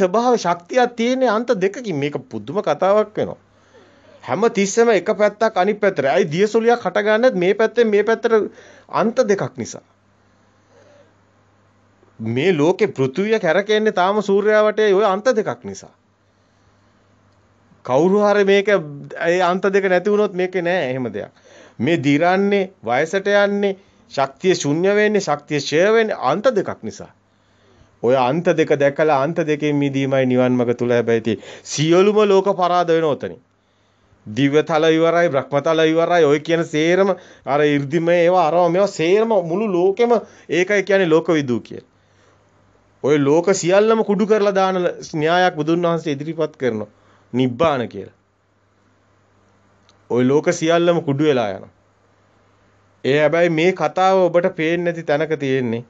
ස්වභාව ශක්තියක් තියෙන අන්ත දෙකකින් මේක පුදුම කතාවක් වෙනවා. හැම තිස්සෙම එක පැත්තක් අනිත් පැත්තට. අයි දියසුලියක් හටගන්නත් මේ පැත්තෙන් මේ පැත්තට අන්ත දෙකක් නිසා. මේ ලෝකේ පෘථුවිය කැරකෙන්නේ තාම සූර්යා වටේ ওই අන්ත දෙකක් නිසා. කවුරු හරි මේක ඒ අන්ත දෙක නැති වුණොත් මේකේ නෑ එහෙම දෙයක්. මේ දිරන්නේ වයසට යන්නේ ශක්තිය ශුන්‍ය වෙන්නේ ශක්තිය ෂය වෙන්නේ අන්ත දෙකක් නිසා. ඔය අන්ත දෙක දැකලා අන්ත දෙකෙන් මිදීමයි නිවන් මඟ තුල හැබැයි තියෙන්නේ. සියලුම ලෝක පරාද වෙනව උතනේ. දිව්‍යතල ඉවරයි, භ්‍රමතල ඉවරයි, ඔය කියන සේරම අර 이르දිමේ ඒවා අරව මේවා සේරම මුළු ලෝකෙම ඒකයි කියන්නේ ලෝක විදූ කියලා. ඔය ලෝක සියල්ලම කුඩු කරලා දාන න්‍යායක් බුදුන් වහන්සේ ඉදිරිපත් කරනවා. නිබ්බාන කියලා. ওই ලෝක සියල්ලම කුඩු වෙලා යනවා. ඒ හැබැයි මේ කතාව ඔබට පේන්නේ නැති තැනක තියෙන්නේ.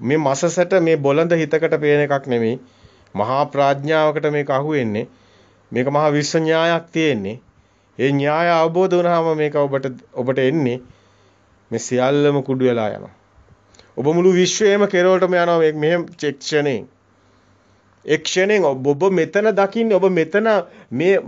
මේ මසසට මේ බොළඳ හිතකට පේන එකක් නෙමෙයි. මහා ප්‍රඥාවකට මේක අහුවෙන්නේ. මේක මහා විශ්ව න්‍යායක් තියෙන්නේ. ඒ න්‍යාය අවබෝධ වුණාම මේක ඔබට ඔබට එන්නේ මේ සියල්ලම කුඩු වෙලා යනවා. ඔබ මුළු විශ්වයේම කෙරවලටම යනවා මේ මෙහෙම චෙක්ෂණේ. ඒ ක්ෂණයෙන් ඔබ මෙතන දකින්නේ ඔබ මෙතන මේ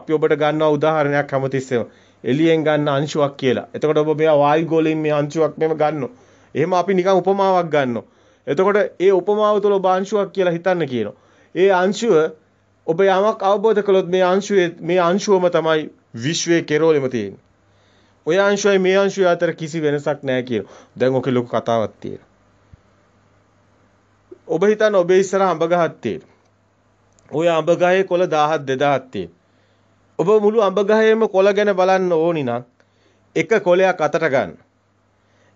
අපි ඔබට ගන්නවා උදාහරණයක් හැමතිස්සෙම එළියෙන් ගන්න අංශුවක් කියලා. එතකොට ඔබ මෙයා වායු ගෝලයෙන් මේ අංශුවක් මෙම ගන්නවා. එහෙම අපි නිකන් උපමාවක් ගන්නවා. එතකොට ඒ උපමාව තුළ ඔබ අංශුවක් කියලා හිතන්න කියනවා. ඒ අංශුව ඔබ යමක් අවබෝධ කළොත් මේ අංශුවේ මේ අංශුවම තමයි විශ්වයේ කෙරෝලෙම තියෙන්නේ. ඔය අංශුවයි මේ අංශුවයි අතර කිසි වෙනසක් නැහැ කියලා. දැන් ඔකේ ලොකු කතාවක් තියෙනවා. ඔබ හිතන්න ඔබේ ඉස්සරහ අඹ ගහක් තියෙනවා. ওই අඹ ගහේ කොළ 1000 2000ක් තියෙනවා. ඔබ මුළු අඹ ගහේම කොළ ගැන බලන්න ඕනි නම් එක කොළයක් අතට ගන්න.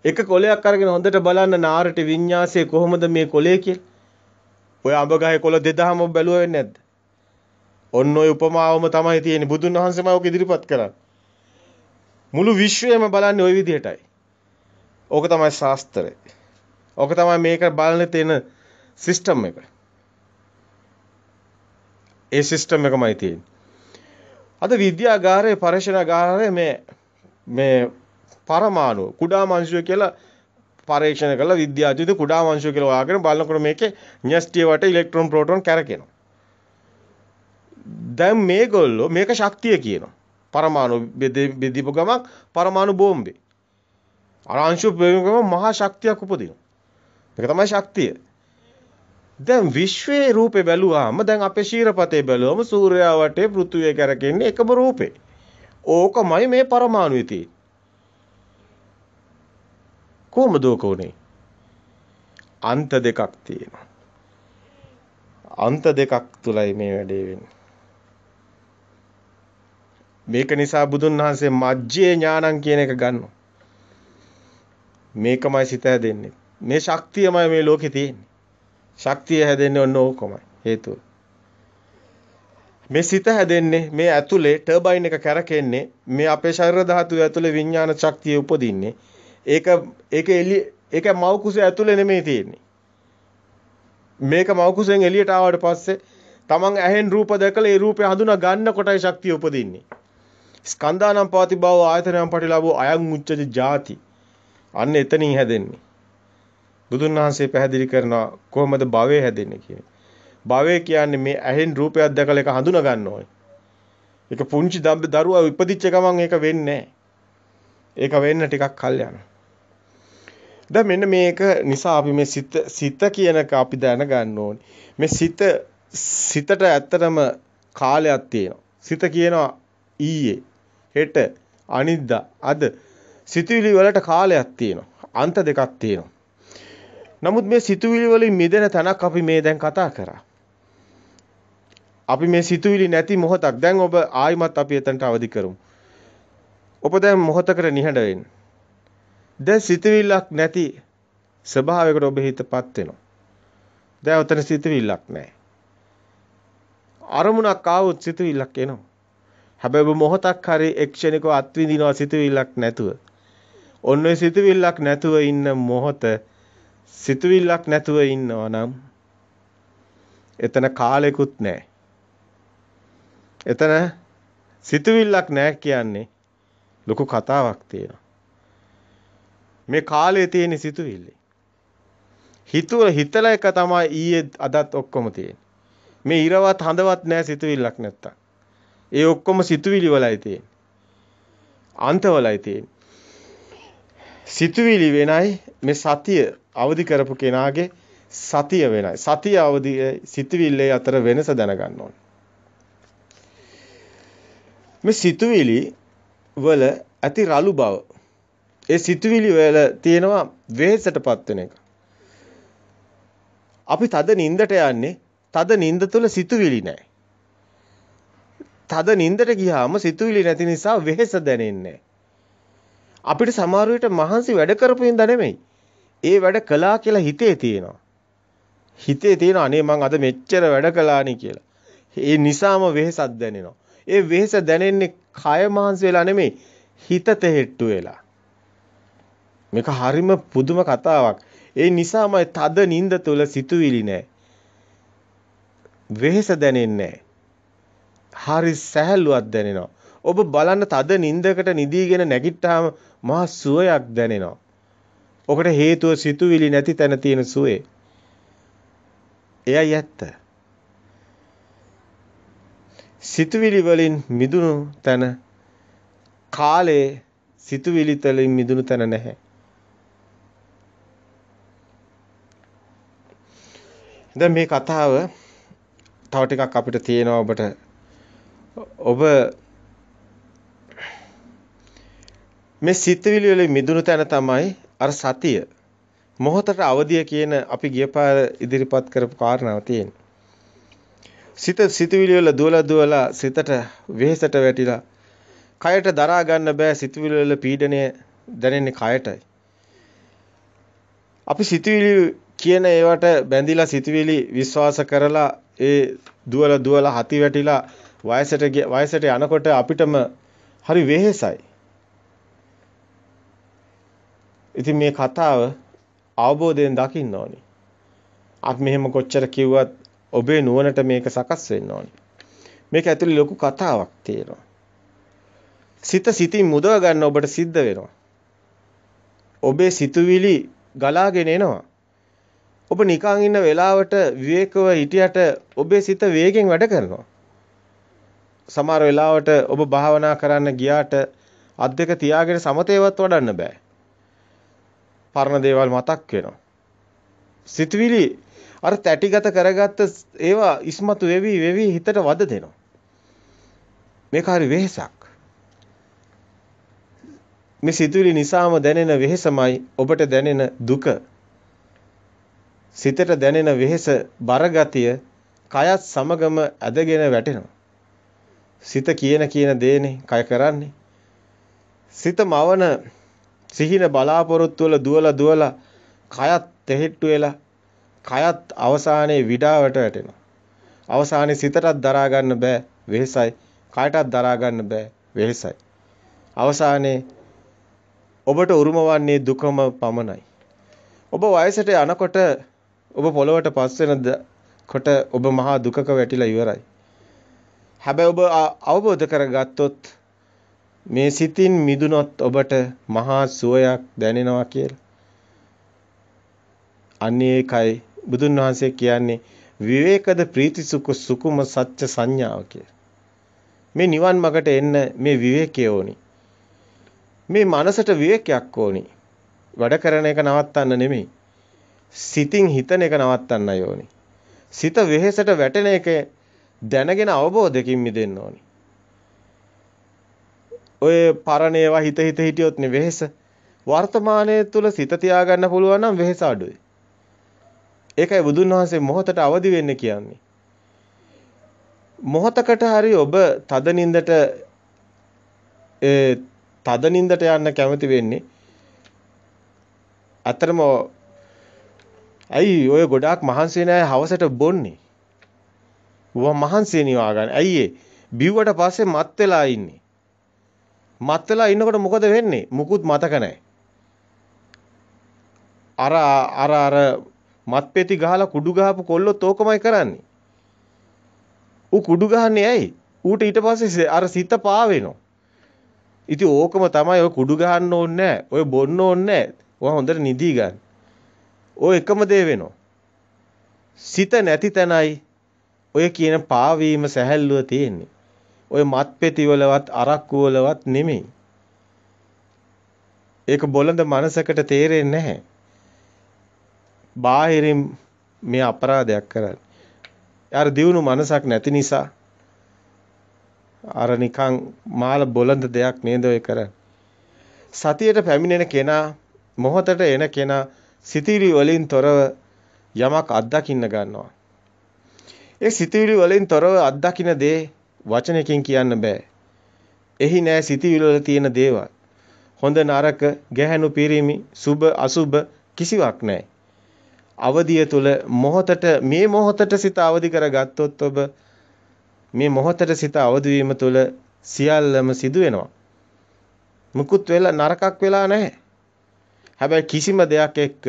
එක කොලයක් අරගෙන හොඳට බලන්න නාරට විඤ්ඤාසය කොහොමද මේ කොලේ කියලා. ඔය අඹ ගහේ කොළ 2000ම බැලුවා වෙන්නේ නැද්ද? ඔන්න ඔය උපමාවම තමයි තියෙන්නේ බුදුන් වහන්සේම ඔක ඉදිරිපත් කරන්නේ. මුළු විශ්වයම බලන්නේ ওই විදිහටයි. ඕක තමයි ශාස්ත්‍රය. ඕක තමයි මේක බලන තේන සිස්ටම් එක. ඒ සිස්ටම් එකමයි තියෙන්නේ. අද විද්‍යාගාරයේ පරීක්ෂණාගාරයේ මේ මේ පරමාණු කුඩා අංශුව කියලා පරීක්ෂණ කළා විද්‍යාඥයෝ කුඩා අංශුව කියලා හොයාගෙන බලනකොට මේකේ න්‍යෂ්ටිය වට ඉලෙක්ට්‍රෝන ප්‍රෝටෝන කැරකෙනවා. දැන් මේගොල්ලෝ මේක ශක්තිය කියනවා. පරමාණු බෙදීපු ගමක් පරමාණු බෝම්බේ. අර අංශු බෙදීම මහා ශක්තියක් උපදිනවා. මේක තමයි ශක්තිය. දැන් විශ්වයේ රූපේ බැලුවාම දැන් අපේ ශීරපතේ බැලුවම සූර්යා වටේ පෘථිවිය කරකෙන්නේ එකම රූපේ. ඕකමයි මේ පරමාණුයේ තියෙන්නේ. කොහොමද ඕක උනේ? අන්ත දෙකක් තියෙනවා. අන්ත දෙකක් තුලයි මේ වැඩේ වෙන්නේ. මේක නිසා බුදුන් වහන්සේ මජ්ජේ ඥානං කියන එක ගන්නවා. මේකමයි සිත හැදෙන්නේ. මේ ශක්තියමයි මේ ලෝකේ තියෙන්නේ. ශක්තිය හැදෙන්නේ ඔන්න ඕකමයි හේතුව. මේ සිත හැදෙන්නේ මේ ඇතුලේ ටර්බයින් එක කැරකෙන්නේ මේ අපේ ශරීර ධාතුව ඇතුලේ විඥාන ශක්තිය උපදින්නේ. ඒක ඒක එළිය ඒක මව කුස ඇතුලේ නෙමෙයි තියෙන්නේ. මේක මව කුසෙන් එළියට ආවට පස්සේ තමන් ඇහෙන් රූප දැකලා ඒ රූපය හඳුනා ගන්න කොටයි ශක්තිය උපදින්නේ. ස්කන්ධානම් පවති බව ආයතනයන් පටිලාභෝ අයං උච්චජ ಜಾති. අන්න එතනින් හැදෙන්නේ. බුදුන් වහන්සේ පැහැදිලි කරනවා කොහොමද භවය හැදෙන්නේ කියන්නේ. භවය කියන්නේ මේ ඇහෙන් රූපයක් දැකලා ඒක හඳුනා ගන්න ඕනේ. ඒක පුංචි දරුවා ඉපදිච්ච ගමන් ඒක වෙන්නේ නැහැ. ඒක වෙන්න ටිකක් කල් යනවා. දැන් මෙන්න මේක නිසා අපි මේ සිත සිත කියනක අපි දැනගන්න ඕනේ. මේ සිත සිතට ඇත්තටම කාලයක් තියෙනවා. සිත කියනවා ඊයේ, හෙට, අනිද්දා, අද. සිතුවිලි වලට කාලයක් තියෙනවා. අන්ත දෙකක් තියෙනවා. නමුත් මේ සිතුවිලි වලින් මිදෙන තැනක් අපි මේ දැන් කතා කරා. අපි මේ සිතුවිලි නැති මොහොතක් දැන් ඔබ ආයිමත් අපි එතනට අවදි කරමු. ඔබ දැන් මොහොතකට නිහඬ වෙන්න. දැන් සිතවිල්ලක් නැති ස්වභාවයකට ඔබ හිතපත් වෙනවා. දැන් උතන සිතවිල්ලක් නැහැ. අරමුණක් ආවොත් සිතවිල්ලක් එනවා. හැබැයි ඔබ මොහොතක් හරි එක්ෂණිකව අත්විඳිනවා සිතවිල්ලක් නැතුව. ඔන්න ඔය සිතවිල්ලක් නැතුව ඉන්න මොහොත සිතවිල්ලක් නැතුව ඉන්නවා නම් එතන කාලෙකුත් නැහැ. එතන සිතවිල්ලක් නැහැ කියන්නේ ලොකු කතාවක් තියෙනවා. මේ කාලේ තියෙන සිතුවිල්ල. හිතුව හිතලා එක තමයි ඊයේ අදත් ඔක්කොම තියෙන්නේ. මේ ඉරවත් හඳවත් නැහැ සිතුවිල්ලක් නැත්තම්. ඒ ඔක්කොම සිතුවිලි වලයි තියෙන්නේ. අන්තවලයි තියෙන්නේ. සිතුවිලි වෙනයි මේ සතිය අවදි කරපු කෙනාගේ සතිය වෙනයි. සතිය අවදි සිතුවිල්ලේ අතර වෙනස දැනගන්න ඕනේ. මේ සිතුවිලි වල ඇති රළු බව ඒ සිතුවිලි වල තියෙනවා වෙහෙසටපත් වෙන එක. අපි තද නින්දට යන්නේ තද නින්ද තුල සිතුවිලි නැහැ. තද නින්දට ගියාම සිතුවිලි නැති නිසා වෙහෙස දැනෙන්නේ අපිට සමහර විට මහන්සි වැඩ කරපු ඉඳ නෙමෙයි. ඒ වැඩ කළා කියලා හිතේ තියෙනවා. හිතේ තියෙනවා අනේ මං අද මෙච්චර වැඩ කළානේ කියලා. ඒ නිසාම වෙහෙසක් දැනෙනවා. ඒ වෙහෙස දැනෙන්නේ කය මහන්සි වෙලා නෙමෙයි හිත තෙහෙට්ටු වෙලා. මේක හරිම පුදුම කතාවක්. ඒ නිසාමයි තද නිින්ද තුල සිතුවිලි නැහැ. වෙහෙස දැනෙන්නේ හරි සැහැල්ලුවක් දැනෙනවා. ඔබ බලන්න තද නිින්දකට නිදීගෙන නැගිට්ටාම මහා සුවයක් දැනෙනවා. ඔකට හේතුව සිතුවිලි නැති තැන තියෙන සුවේ. එයයි ඇත්ත. සිතුවිලි වලින් මිදුණු තැන කාලේ සිතුවිලි තලින් මිදුණු තැන නැහැ. දැන් මේ කතාව තව ටිකක් අපිට තියෙනවා ඔබට ඔබ මේ සිතවිලි වල මිදුණු තැන තමයි අර සතිය මොහොතට අවදිය කියන අපි ගියපාර ඉදිරිපත් කරපු කාරණාව තියෙන. සිත සිතවිලි වල දුවලා දුවලා සිතට වෙහෙසට වැටිලා කයට දරා ගන්න බෑ සිතවිලි වල පීඩණය දැනෙන්නේ කයටයි. අපි සිතවිලි කියන ඒවට බැඳිලා සිතවිලි විශ්වාස කරලා ඒ දුවල දුවල හති වැටිලා වයසට වයසට යනකොට අපිටම හරි වෙහෙසයි. ඉතින් මේ කතාව අවබෝධයෙන් දකින්න ඕනි. අපි මෙහෙම කොච්චර කිව්වත් ඔබේ නුවණට මේක සකස් වෙන්න ඕනි. මේක ඇතුලේ ලොකු කතාවක් තියෙනවා. සිත සිතින් මුදව ගන්න ඔබට සිද්ධ වෙනවා. ඔබේ සිතුවිලි ගලාගෙන එනවා. ඔබ නිකන් ඉන්න වෙලාවට විවේකව හිටියට ඔබේ සිත වේගෙන් වැඩ කරනවා. සමහර වෙලාවට ඔබ භාවනා කරන්න ගියාට අත් දෙක තියාගෙන සමතේවත් වඩන්න බෑ. පරණ දේවල් මතක් වෙනවා. සිතවිලි අර තැටිගත කරගත්ත ඒවා ඉස්මතු වෙවි වෙවි හිතට වද දෙනවා. මේක හරි වෙහසක්. මේ සිතුවිලි නිසාම දැනෙන වෙහසමයි ඔබට දැනෙන දුක. සිතට දැනෙන වෙහෙස බරගතිය කයත් සමගම ඇදගෙන වැටෙනවා. සිත කියන කියන දේනේ කය කරන්නේ. සිත මවන සිහින බලාපොරොත්තු වල දුවලා දුවලා කයත් තෙහෙට්ටු වෙලා කයත් අවසානයේ විඩාවට වැටෙනවා. අවසානයේ සිතටත් දරා ගන්න බෑ වෙහෙසයි. කායටත් දරා ගන්න බෑ වෙහෙසයි. අවසානයේ ඔබට උරුම වන්නේ දුකම පමණයි. ඔබ වයසට යනකොට ඔබ පොළවට පස් වෙන කොට ඔබ මහා දුකක වැටිලා ඉවරයි. හැබැයි ඔබ අවබෝධ කරගත්තොත් මේ සිතින් මිදුනොත් ඔබට මහා සුවයක් දැනෙනවා කියලා. අන්නේ එකයි බුදුන් වහන්සේ කියන්නේ විවේකද ප්‍රීති සුඛ සුකුම සත්‍ය සංඥාව කියලා. මේ නිවන් මගට එන්න මේ විවේකය ඕනි. මේ මනසට විවේකයක් ඕනි. වැඩ කරන එක නවත්තන්න නෙමෙයි. සිතින් හිතන එක නවත්තන්න යෝනි. සිත වෙහෙසට වැටෙන එක දැනගෙන අවබෝධයෙන් මිදෙන්න ඕනි. ඔය පරණේවා හිත හිත හිටියොත් නේ වෙහෙස. වර්තමානයේ තුල සිත තියාගන්න පුළුවන් නම් වෙහෙස අඩුයි. ඒකයි බුදුන් වහන්සේ මොහොතට අවදි වෙන්න කියන්නේ. මොහොතකට හරි ඔබ තදනින්දට ඒ තදනින්දට යන්න කැමති වෙන්නේ. අතරම ඇයි ඔය ගොඩාක් මහන්සි වෙන අය හවසට බොන්නේ? ඌව මහන්සි වෙනවා ගන්න. ඇයි ඒ? බිව්වට පස්සේ මත් වෙලා ඉන්නේ. මත් වෙලා ඉන්නකොට මොකද වෙන්නේ? මුකුත් මතක නැහැ. අර අර අර මත්පෙති ගහලා කුඩු ගහපු කොල්ලොත් ඕකමයි කරන්නේ. ඌ කුඩු ගහන්නේ ඇයි? ඌට ඊට පස්සේ අර සිත පාවෙනවා. ඉතින් ඕකම තමයි ඔය කුඩු ගහන්න ඕනේ නැහැ. ඔය බොන්න ඕනේ නැහැ. ඔයා හොඳට නිදි ගන්න. ඔය එකම දේ වෙනවා. සිත නැති තැනයි ඔය කියන පාවීම සැහැල්ලුව තියෙන්නේ. ඔය මත්පෙති වලවත් අරක්කු වලවත් නෙමෙයි. ඒක බොළඳ මනසකට තේරෙන්නේ නැහැ. බාහිරින් මේ අපරාධයක් කරන්නේ. අර දියුණු මනසක් නැති නිසා අර නිකන් මාළ බොළඳ දෙයක් නේද ඔය කරන්නේ. සතියට පැමිණෙන කෙනා මොහොතට එන කෙනා සිතීලි වලින් තොරව යමක් අත්දකින්න ගන්නවා. ඒ සිතීලි වලින් තොරව අත්දකින්න දේ වචනකින් කියන්න බෑ. එහි නෑ සිතීලි වල තියෙන දේවල්. හොඳ නරක, ගැහැණු පිරිමි, සුබ අසුබ කිසිවක් නෑ. අවදිය තුල මොහොතට මේ මොහොතට සිත අවදි කරගත්තොත් ඔබ මේ මොහොතට සිත අවදි වීම තුල සියල්ලම සිදු වෙනවා. මුකුත් වෙලා නරකක් වෙලා නැහැ. හැබැයි කිසිම දෙයක් එක්ක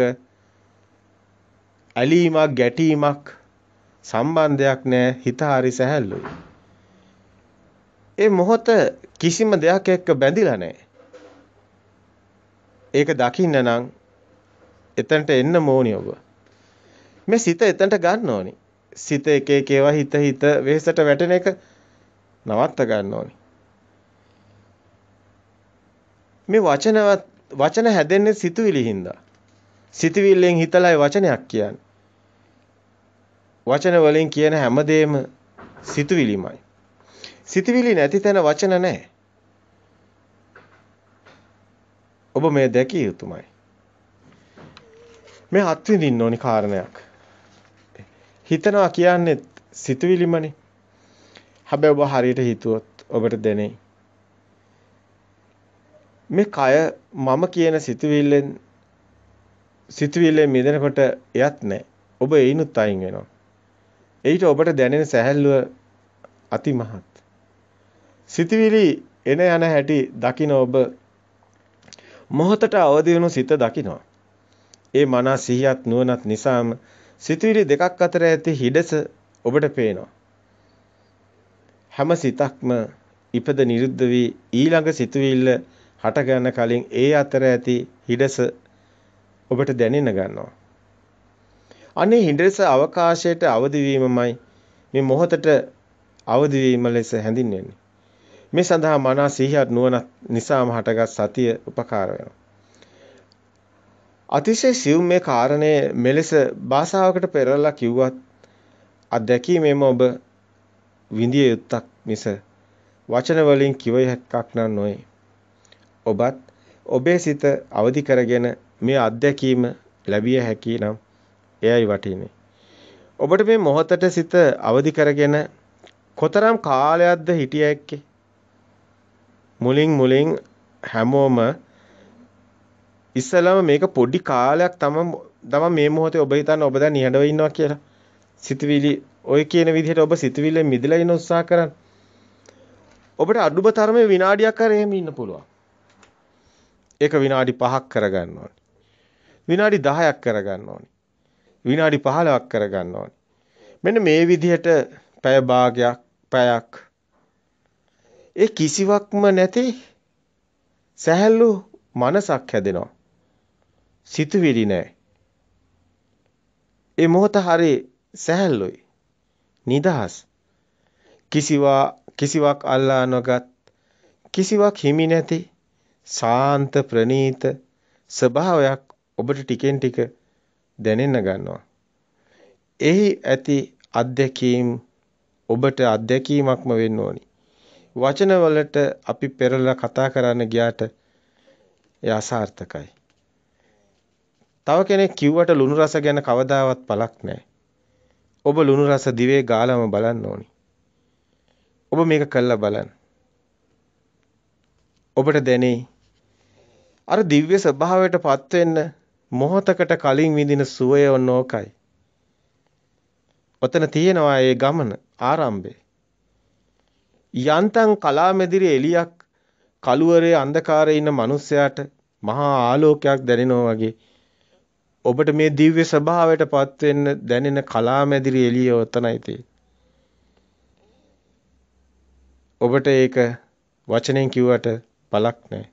ඇලීමක් ගැටීමක් සම්බන්ධයක් නැහැ හිත හරි සැහැල්ලුයි. ඒ මොහොත කිසිම දෙයක් එක්ක බැඳිලා නැහැ. ඒක දකින්න නම් එතනට එන්න ඕනි ඔබ. මේ සිත එතනට ගන්න ඕනි. සිත එක එක ඒවා හිත හිත වෙහෙසට වැටෙන එක නවත්ත ගන්න ඕනි. මේ වචනවත් වචන හැදෙන්නේ සිතුවිලි හින්දා. සිතුවිල්ලෙන් හිතලයි වචනයක් කියන්නේ. වචන වලින් කියන හැමදේම සිතුවිලිමයි. සිතුවිලි නැති තැන වචන නැහැ. ඔබ මේ දැකිය යුතුමයි. මේ හත් විඳින්න ඕනි කාරණයක්. හිතනවා කියන්නේ සිතුවිලිමනේ. හැබැයි ඔබ හරියට හිතුවොත් ඔබට දැනේ මේ කය මම කියන සිතුවිල්ලෙන් සිතුවිල්ලෙන් මිදෙනකොට එයත් නැහැ. ඔබ ඒිනුත් අයින් වෙනවා. ඊට ඔබට දැනෙන සැහැල්ලුව අතිමහත්. සිතුවිලි එන යන හැටි දකින ඔබ මොහොතට අවදි වෙනු සිත දකිනවා. ඒ මනස සිහියත් නුවණත් නිසාම සිතුවිලි දෙකක් අතර ඇති හිඩස ඔබට පේනවා. හැම සිතක්ම ඉපද නිරුද්ධ වී ඊළඟ සිතුවිල්ල හටගන්න කලින් ඒ අතර ඇති හිඩස ඔබට දැනෙන්න ගන්නවා. අනේ හිඩස අවකාශයට අවදිවීමමයි මේ මොහොතට අවදිවීම ලෙස හැඳින්වෙන්නේ. මේ සඳහා මනස සිහියත් නුවණත් නිසාම හටගත් සතිය උපකාර වෙනවා. අතිශය සිව් මේ කාරණය මෙලෙස භාෂාවකට පෙරලා කිව්වත් අත්දැකීමෙම ඔබ විඳිය යුත්තක් මිස වචන වලින් කිව හැක්කක් නන් නොවේ. ඔබත් ඔබේ සිත අවදි කරගෙන මේ අත්දැකීම ලැබිය හැකි නම් එයයි වටිනේ. ඔබට මේ මොහොතට සිත අවදි කරගෙන කොතරම් කාලයක්ද හිටිය හැක්කේ? මුලින් මුලින් හැමෝම ඉස්සලම මේක පොඩි කාලයක් තමයි තමයි මේ මොහොතේ ඔබ හිතන්නේ ඔබ දැන් නිහඬව ඉන්නවා කියලා. සිතවිලි ඔය කියන විදිහට ඔබ සිතවිල්ලෙන් මිදලා ඉන්න උත්සාහ කරන්න. ඔබට අඩුම තරමේ විනාඩියක් හරි එහෙම ඉන්න පුළුවන්. ඒක විනාඩි 5ක් කරගන්න ඕනේ. විනාඩි 10ක් කරගන්න ඕනේ. විනාඩි 15ක් කරගන්න ඕනේ. මෙන්න මේ විදිහට පැය භාගයක් පැයක් ඒ කිසිවක්ම නැති සැහැල්ලු මනසක් හැදෙනවා. සිතුවිලි නැහැ. ඒ මොහොත හරි සැහැල්ලුයි. නිදහස්. කිසිවා කිසිවක් අල්ලා නොගත් කිසිවක් හිමි නැති සාන්ත ප්‍රණීත ස්වභාවයක් ඔබට ටිකෙන් ටික දැනෙන්න ගන්නවා. එහි ඇති අත්දැකීම් ඔබට අත්දැකීමක්ම වෙන්න ඕනි. වචනවලට අපි පෙරලා කතා කරන්න ගියාට ඒ අසාර්ථකයි. තව කෙනෙක් කිව්වට ලුණු රස ගැන කවදාවත් පළක් නැහැ. ඔබ ලුණු රස දිවේ ගාලම බලන්න ඕනි. ඔබ මේක කළා බලන්න. ඔබට දැනේ අර දිව්‍ය ස්වභාවයටපත් වෙන්න මොහතකට කලින් විඳින සුවය ඕනෝකයි. ඔතන තියෙනවා ඒ ගමන ආරම්භය. යන්තම් කලාමැදිරි එළියක් කළුවරේ අන්ධකාරයේ ඉන්න මිනිස්සයාට මහා ආලෝකයක් දැනෙනවා වගේ ඔබට මේ දිව්‍ය ස්වභාවයටපත් වෙන්න දැනෙන කලාමැදිරි එළිය ඔතනයි තියෙන්නේ. ඔබට ඒක වචනෙන් කිව්වට බලක් නැහැ.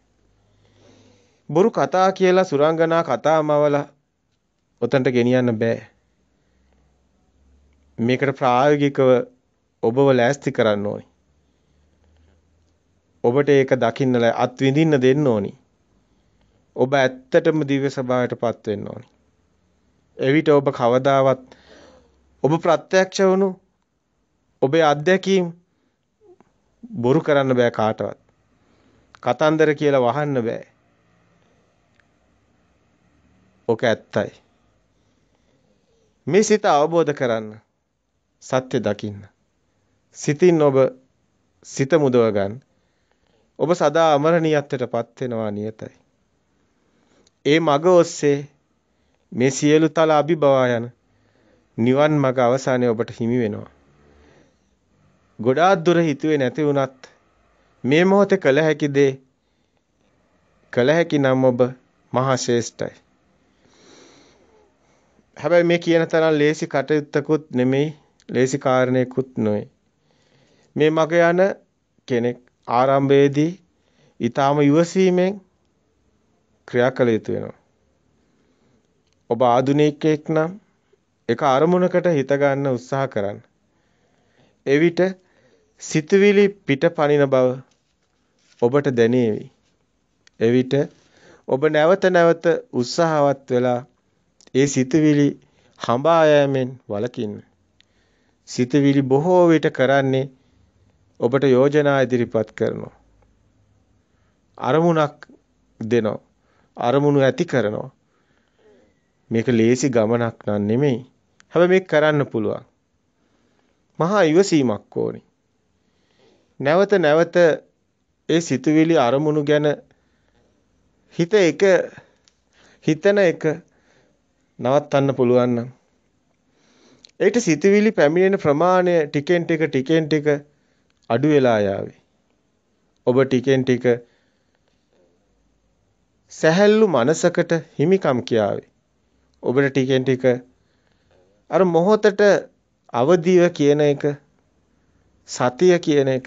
බොරු කතා කියලා සුරංගනා කතා මවලා ඔතනට ගෙනියන්න බෑ. මේකට ප්‍රායෝගිකව ඔබව ලෑස්ති කරන්න ඕනි. ඔබට ඒක දකින්න අත් විඳින්න දෙන්න ඕනි. ඔබ ඇත්තටම දිව්‍ය ස්වභාවයටපත් වෙන්න ඕනි. එවිට ඔබ කවදාවත් ඔබ ප්‍රත්‍යක්ෂ වුණු ඔබේ අත්දැකීම් බොරු කරන්න බෑ කාටවත්. කතන්දර කියලා වහන්න බෑ. ඕක ඇත්තයි. මේ සිත අවබෝධ කරන්න. සත්‍ය දකින්න. සිතින් ඔබ සිත මුදව ගන්න. ඔබ සදා අමරණීයත්වයටපත් වෙනවා නියතයි. ඒ මග ඔස්සේ මේ සියලු තල අභිබවා යන නිවන් මඟ අවසානයේ ඔබට හිමි වෙනවා. ගොඩාක් දුර හිතුවේ නැති වුණත් මේ මොහොතේ කළ හැකි දේ කළ හැකි නම් ඔබ මහා ශ්‍රේෂ්ඨයි. හැබැයි මේ කියන තරම් ලේසි කටයුත්තකුත් නෙමෙයි ලේසි කාරණේකුත් නොවේ. මේ මග යන කෙනෙක් ආරම්භයේදී ඊටාම ඉවසීමෙන් ක්‍රියා කළ යුතු වෙනවා. ඔබ ආධුනිකයෙක් නම් එක අරමුණකට හිත ගන්න උත්සාහ කරන්න. එවිට සිතුවිලි පිට පනින බව ඔබට දැනේවි. එවිට ඔබ නැවත නැවත උත්සාහවත් වෙලා ඒ සිතවිලි හඹා යෑමෙන් වළකින්න. සිතවිලි බොහෝ විට කරන්නේ ඔබට යෝජනා ඉදිරිපත් කරනවා. අරමුණක් දෙනවා. අරමුණු ඇති කරනවා. මේක ලේසි ගමනක් නන් නෙමෙයි. හැබැයි මේක කරන්න පුළුවන්. මහා ඉවසීමක් ඕනි. නැවත නැවත ඒ සිතුවිලි අරමුණු ගැන හිත එක හිතන එක නවත්තන්න පුළුවන් නම් ඒකට සිතවිලි පැමිණෙන ප්‍රමාණය ටිකෙන් ටික ටිකෙන් ටික අඩු වෙලා යාවේ. ඔබ ටිකෙන් ටික සැහැල්ලු මනසකට හිමිකම් කියාවේ. ඔබට ටිකෙන් ටික අර මොහොතට අවදිව කියන එක සතිය කියන එක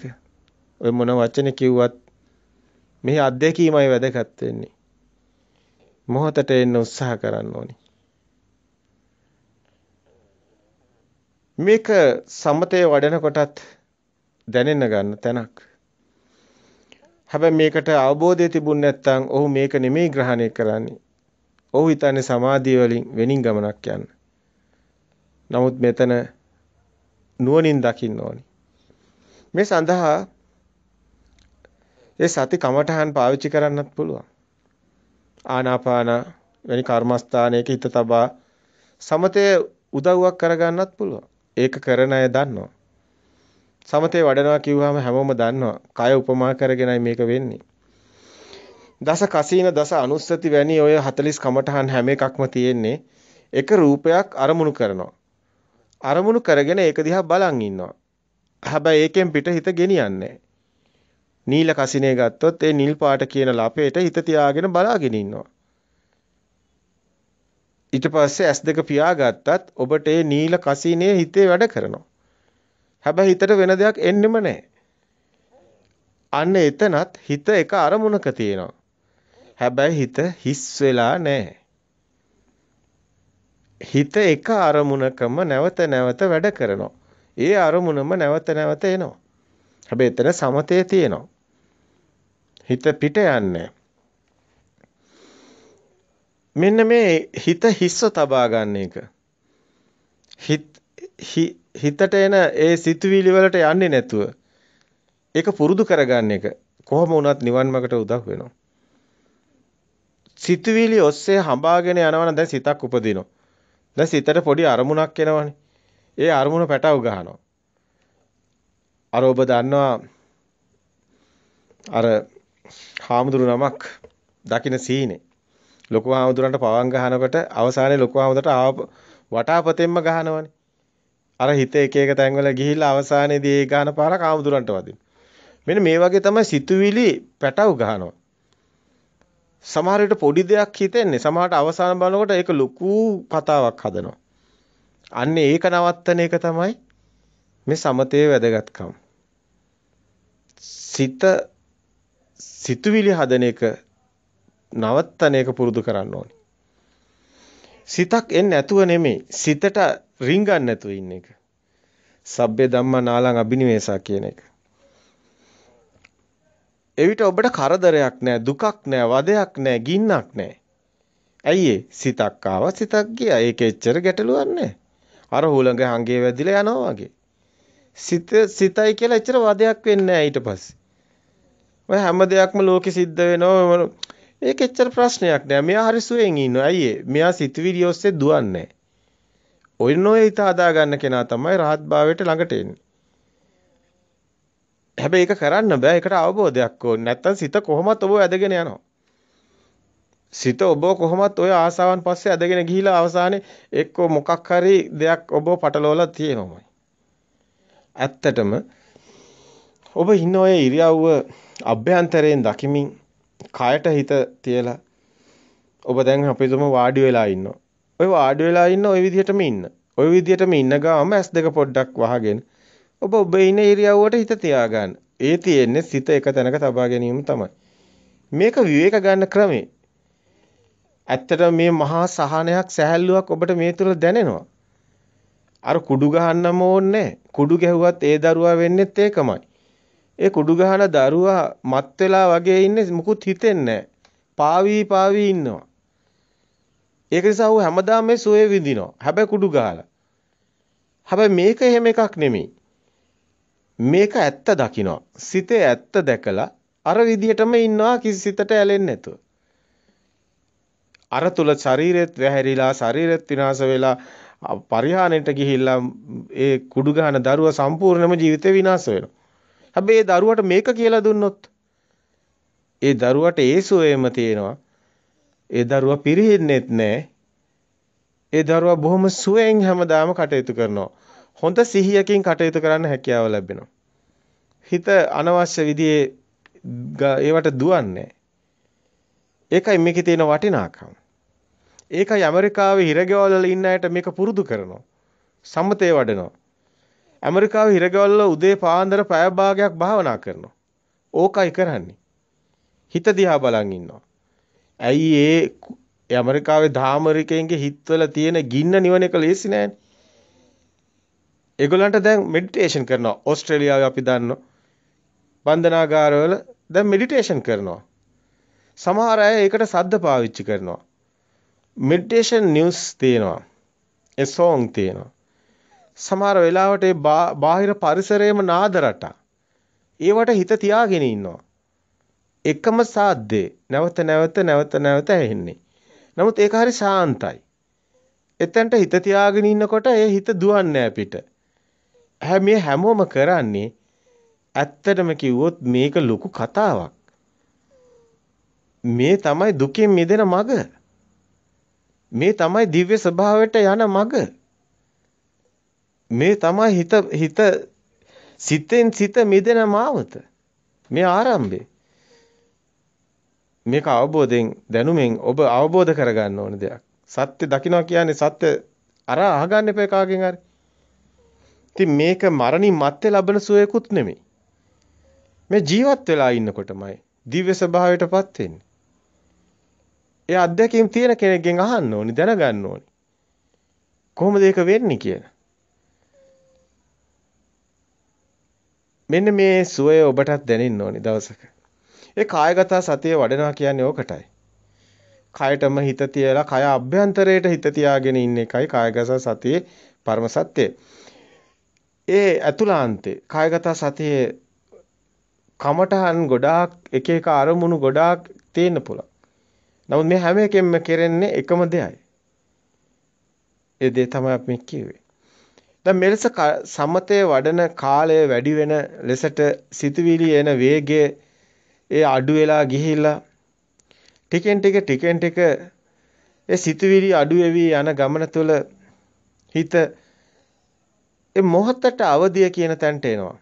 ඔය මොන වචනේ කිව්වත් මෙහි අත්දැකීමයි වැදගත් වෙන්නේ. මොහොතට එන්න උත්සාහ කරන්න ඕනේ. මේක සමතේ වඩනකොටත් දැනෙන්න ගන්න තැනක්. හැබැයි මේකට අවබෝධය තිබුණ නැත්නම් ඔහු මේක නෙමෙයි ග්‍රහණය කරන්නේ. ඔහු හිතන්නේ සමාධිය වලින් වෙනින් ගමනක් යන්න. නමුත් මෙතන නුවණින් දකින්න ඕනි. මේ සඳහා ඒ සති කමඨහන් පාවිච්චි කරන්නත් පුළුවන්. ආනාපාන වැනි කර්මස්ථානයක හිත තබා සමතේ උදව්වක් කරගන්නත් පුළුවන්. ඒක කරන අය දන්නවා. සමතේ වඩනවා කිව්වහම හැමෝම දන්නවා. කය උපමා කරගෙනයි මේක වෙන්නේ. දස කසීන දස අනුස්සති වැනි ඔය 40 කමඨහන් හැම එකක්ම තියෙන්නේ එක රූපයක් අරමුණු කරනවා. අරමුණු කරගෙන ඒක දිහා බලන් ඉන්නවා. හැබැයි ඒකෙන් පිට හිත ගෙනියන්නේ නීල කසිනේ ගත්තොත් ඒ නිල් පාට කියන ලපේට හිත තියාගෙන බලාගෙන ඉන්නවා. ඊට පස්සේ ඇස් දෙක පියාගත්තත් ඔබට ඒ නීල කසිනේ හිතේ වැඩ කරනවා. හැබැයි හිතට වෙන දෙයක් එන්නෙම නැහැ. අන්න එතනත් හිත එක අරමුණක තියෙනවා. හැබැයි හිත හිස් වෙලා නැහැ. හිත එක අරමුණකම නැවත නැවත වැඩ කරනවා. ඒ අරමුණම නැවත නැවත එනවා. හැබැයි එතන සමතේ තියෙනවා. හිත පිට යන්නේ මෙන්න මේ හිත හිස්ව තබා ගන්න එක. හිතට එන ඒ සිතුවිලි වලට යන්නේ නැතුව ඒක පුරුදු කරගන්න එක කොහොම වුණත් නිවන් මාර්ගට උදව් වෙනවා. සිතුවිලි ඔස්සේ හඹාගෙන යනවනම් දැන් සිතක් උපදිනවා. දැන් සිතට පොඩි අරමුණක් එනවනේ. ඒ අරමුණ පැටව ගහනවා. අර ඔබ දන්නවා අර හාමුදුරු නමක් දකින්න සීනේ ලොකු හාමුදුරන්ට පවන් ගහනකොට අවසානයේ ලොකු හාමුදුරට ආව වටාපතෙන්ම ගහනවනේ. අර හිත එක එක තැන්වල ගිහිල්ලා අවසානයේදී ඒ ගහන පාර කාමුදුරන්ට වදින. මෙන්න මේ වගේ තමයි සිතුවිලි පැටව ගහනවා. සමහර විට පොඩි දෙයක් හිතෙන්නේ සමහරට අවසාන බලනකොට ඒක ලොකු කතාවක් හදනවා. අන්න ඒක නවත්තන එක තමයි මේ සමතේ වැදගත්කම. සිත සිතුවිලි හදන එක නවත්තන එක පුරුදු කරන්න ඕනේ. සිතක් එන්නේ නැතුව නෙමෙයි සිතට රිංගන්න නැතුව ඉන්න එක. සබ්බේ ධම්මා නාලං අබිනිවේසා කියන එක. එවිට ඔබට කරදරයක් නැහැ, දුකක් නැහැ, වදයක් නැහැ, ගින්නක් නැහැ. ඇයි සිතක් ආවා සිතක් ගියා. ඒක එච්චර ගැටලුවක් නැහැ. අර හුළඟ හංගේ වැදිලා යනවා වගේ. සිත සිතයි කියලා එච්චර වදයක් වෙන්නේ නැහැ ඊට පස්සේ. ඔය හැම දෙයක්ම ලෝකෙ සිද්ධ වෙනවා. ඒක එච්චර ප්‍රශ්නයක් නෑ. මෙයා හරි සුවෙන් ඉන්නවා. අයියේ මෙයා සිතවිලි ඔස්සේ දුවන්නේ නෑ. ඔන්න ඔය හිත හදා ගන්න කෙනා තමයි රහත් භාවයට ළඟට එන්නේ. හැබැයි ඒක කරන්න බෑ. ඒකට අවබෝධයක් ඕනේ. නැත්තම් සිත කොහොමත් ඔබ ඇදගෙන යනවා. සිත ඔබ කොහොමත් ඔය ආසාවන් පස්සේ ඇදගෙන ගිහිලා අවසානයේ එක්කෝ මොකක් හරි දෙයක් ඔබ පටලවලා තියෙනවමයි. ඇත්තටම ඔබ ඉන්න ඔය ඉරියව්ව අභ්‍යන්තරයෙන් දකිමින් කයට හිත තියලා ඔබ දැන් අපිටම වාඩි වෙලා ඉන්නවා. ඔය වාඩි වෙලා ඉන්න ওই විදිහටම ඉන්න. ওই විදිහටම ඉන්න ගාම ඇස් දෙක පොඩ්ඩක් වහගෙන ඔබ ඔබ ඉන්න ඉරියව්වට හිත තියාගන්න. ඒ තියෙන්නේ සිත එක තැනක තබා ගැනීම තමයි. මේක විවේක ගන්න ක්‍රමේ. ඇත්තට මේ මහා සහනයක් සැහැල්ලුවක් ඔබට මේ තුල දැනෙනවා. අර කුඩු ගහන්නම ඕනේ නැහැ. කුඩු ගැහුවත් ඒ දරුවා වෙන්නෙත් ඒකමයි. ඒ කුඩු ගහලා දරුවා මත් වෙලා වගේ ඉන්නේ මුකුත් හිතෙන්නේ පාවී පාවී ඉන්නවා. ඒක නිසා ඌ හැමදාම මේ සුවේ විඳිනවා. හැබැයි කුඩු ගහලා. හැබැයි මේක එහෙම එකක් නෙමෙයි. මේක ඇත්ත දකිනවා. සිතේ ඇත්ත දැකලා අර විදිහටම ඉන්නවා කිසි සිතට ඇලෙන්නේ නැතුව. අර තුල ශරීරෙත් වැහැරිලා ශරීරෙත් විනාශ වෙලා පරිහානෙට ගිහිල්ලා ඒ කුඩු ගහන දරුවා සම්පූර්ණයෙන්ම ජීවිතේ විනාශ වෙනවා. හැබැයි දරුවට මේක කියලා දුන්නොත් ඒ දරුවට ඒ සුවයම තියෙනවා. ඒ දරුවා පිරෙන්නේත් නැහැ. ඒ දරුවා බොහොම සුවයෙන් හැමදාම කටයුතු කරනවා. හොඳ සිහියකින් කටයුතු කරන්න හැකියාව ලැබෙනවා. හිත අනවශ්‍ය විදිහේ ඒවට දුවන්නේ ඒකයි මේකේ තියෙන වටිනාකම. ඒකයි ඇමරිකාවේ හිරගෙවල් වල ඉන්න අයට මේක පුරුදු කරනවා. සම්මතේ වඩනවා. ඇමරිකාවේ හිරගවල්ල උදේ පාන්දර පැය භාගයක් භාවනා කරනවා. ඕකයි කරන්නේ. හිත දිහා බලන් ඉන්නවා. ඇයි ඒ ඇමරිකාවේ ධාමරිකයන්ගේ හිතවල තියෙන ගින්න නිවන එක ලේසි නෑනේ. ඒගොල්ලන්ට දැන් මෙඩිටේෂන් කරනවා. ඕස්ට්‍රේලියාවේ අපි දන්නවා. බන්ධනාගාරවල දැන් මෙඩිටේෂන් කරනවා. සමහර අය ඒකට සද්ද පාවිච්චි කරනවා. මෙඩිටේෂන් නිවුස් තියෙනවා. ඒ සෝන් තියෙනවා. සමහර වෙලාවට ඒ බාහිර පරිසරයේම නාද රටා. ඒවට හිත තියාගෙන ඉන්නවා. එකම සාද්දේ නැවත නැවත නැවත නැවත ඇහෙන්නේ. නමුත් ඒක හරි සාන්තයි. එතෙන්ට හිත තියාගෙන ඉන්නකොට ඒ හිත දුවන්නේ අපිට. හැම හැමෝම කරන්නේ ඇත්තටම කිව්වොත් මේක ලොකු කතාවක්. මේ තමයි දුකෙන් මිදෙන මඟ. මේ තමයි දිව්‍ය ස්වභාවයට යන මඟ. මේ තමයි හිත හිත සිතෙන් සිත මිදෙන මාවත. මේ ආරම්භය. මේක අවබෝධයෙන් දැනුමින් ඔබ අවබෝධ කරගන්න ඕන දෙයක්. සත්‍ය දකිනවා කියන්නේ සත්‍ය අර අහගන්න එපා කාගෙන් හරි. ඉතින් මේක මරණින් මත්තේ ලබන සුවයකුත් නෙමෙයි. මේ ජීවත් වෙලා ඉන්නකොටමයි දිව්‍ය ස්වභාවයටපත් වෙන්නේ. ඒ අත්දැකීම් තියෙන කෙනෙක්ගෙන් අහන්න ඕනි දැනගන්න ඕනි. කොහොමද ඒක වෙන්නේ කියලා. මෙන්න මේ සුවය ඔබටත් දැනෙන්න ඕනි දවසක. ඒ කායගත සතිය වඩනවා කියන්නේ ඕකටයි. කයටම හිත තියලා කය අභ්‍යන්තරයට හිත තියාගෙන ඉන්න එකයි කායගත සතියේ පරම සත්‍යය. ඒ අතුලාන්තේ කායගත සතියේ කමටහන් ගොඩාක් එක එක අරමුණු ගොඩාක් තේන්න පුළුවන්. නමුත් මේ හැම එකෙන්ම කෙරෙන්නේ එකම දෙයයි. ඒ දේ තමයි අපි කිව්වේ. දැන් මෙලෙස සමතේ වඩන කාලය වැඩි වෙන ලෙසට සිතුවිලි එන වේගය ඒ අඩු වෙලා ගිහිල්ලා ටිකෙන් ටික ටිකෙන් ටික ඒ සිතුවිලි අඩු වෙවි යන ගමන තුළ හිත ඒ මොහොතට අවදිය කියන තැනට එනවා.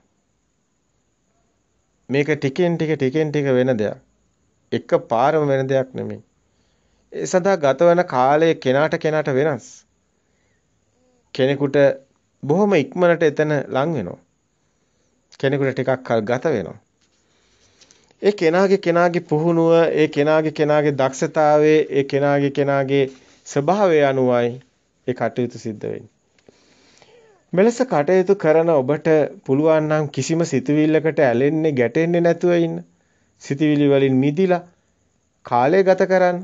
මේක ටිකෙන් ටික ටිකෙන් ටික වෙන දෙයක්. එක පාරම වෙන දෙයක් නෙමෙයි. ඒ සඳහා ගතවන කාලය කෙනාට කෙනාට වෙනස්. කෙනෙකුට බොහොම ඉක්මනට එතන ලං වෙනවා. කෙනෙකුට ටිකක් කල් ගත වෙනවා. ඒ කෙනාගේ කෙනාගේ පුහුණුව, ඒ කෙනාගේ කෙනාගේ දක්ෂතාවයේ, ඒ කෙනාගේ කෙනාගේ ස්වභාවය අනුවයි ඒ කටයුතු සිද්ධ වෙන්නේ. මෙලෙස කටයුතු කරන ඔබට පුළුවන් නම් කිසිම සිතුවිල්ලකට ඇලෙන්නේ, ගැටෙන්නේ නැතුව ඉන්න. සිතුවිලි වලින් මිදිලා කාලය ගත කරන්න.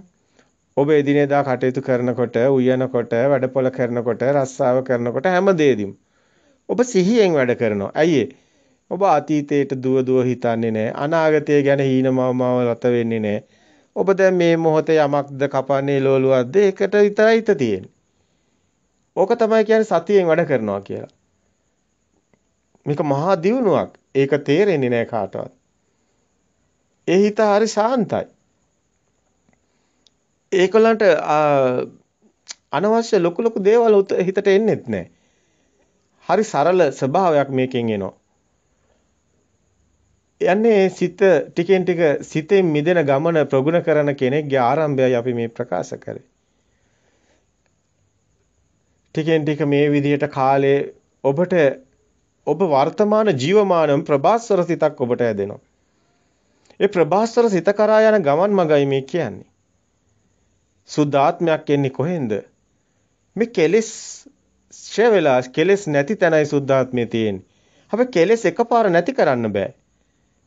ඔබ එදිනෙදා කටයුතු කරනකොට, උයනකොට, වැඩපොළ කරනකොට, රස්සාව කරනකොට හැම දෙයකින්ම ඔබ සිහියෙන් වැඩ කරනවා. ඇයි ඔබ අතීතයට දුව දුව හිතන්නේ නැහැ. අනාගතය ගැන හීනමවමව රත වෙන්නේ නැහැ. ඔබ දැන් මේ මොහොතේ යමක්ද කපන්නේ ලෝලුවක්ද ඒකට විතරයි හිත තියෙන්නේ. ඕක තමයි කියන්නේ සතියෙන් වැඩ කරනවා කියලා. මේක මහා දියුණුවක්. ඒක තේරෙන්නේ නැහැ කාටවත්. ඒ හිත හරි ශාන්තයි. ඒකොල්ලන්ට අනවශ්‍ය ලොකු ලොකු දේවල් හිතට එන්නේත් නැහැ. හරි සරල ස්වභාවයක් මේකෙන් එනවා. යන්නේ සිත ටිකෙන් ටික සිතෙන් මිදෙන ගමන ප්‍රගුණ කරන කෙනෙක්ගේ ආරම්භයයි අපි මේ ප්‍රකාශ කරේ. ටිකෙන් ටික මේ විදිහට කාලේ ඔබට ඔබ වර්තමාන ජීවමානම ප්‍රබාස්වර සිතක් ඔබට හැදෙනවා. ඒ ප්‍රබාස්වර සිත කරා යන ගමන් මගයි මේ කියන්නේ. සුද්ධාත්මයක් එන්නේ කොහෙන්ද? මේ කෙලෙස් ෂේ වෙලා කෙලෙස් නැති තැනයි සුද්ධාත්මය තියෙන්නේ. අපි කෙලෙස් එකපාර නැති කරන්න බෑ.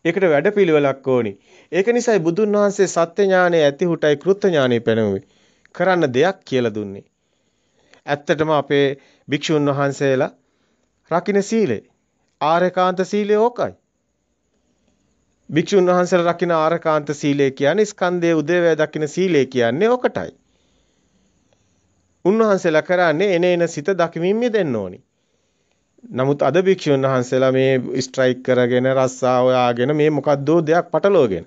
ඒකට වැඩපිළිවෙලක් ඕනි. ඒක නිසායි බුදුන් වහන්සේ සත්‍ය ඥානය ඇති හුටයි කෘත්‍ය ඥානය පෙනුවේ. කරන්න දෙයක් කියලා දුන්නේ. ඇත්තටම අපේ භික්ෂුන් වහන්සේලා රකින්න සීලය ආරේකාන්ත සීලය ඕකයි. භික්ෂුන් වහන්සේලා රකින්න ආරකාන්ත සීලය කියන්නේ ස්කන්ධයේ උදේවැය දකින්න සීලය කියන්නේ ඔකටයි. උන්වහන්සේලා කරන්නේ එනේන සිත දකිමින් මිදෙන්න ඕනි. නමුත් අද භික්ෂුන් වහන්සේලා මේ ස්ට්‍රයික් කරගෙන රස්සා හොයාගෙන මේ මොකද්දෝ දෙයක් පටලවගෙන.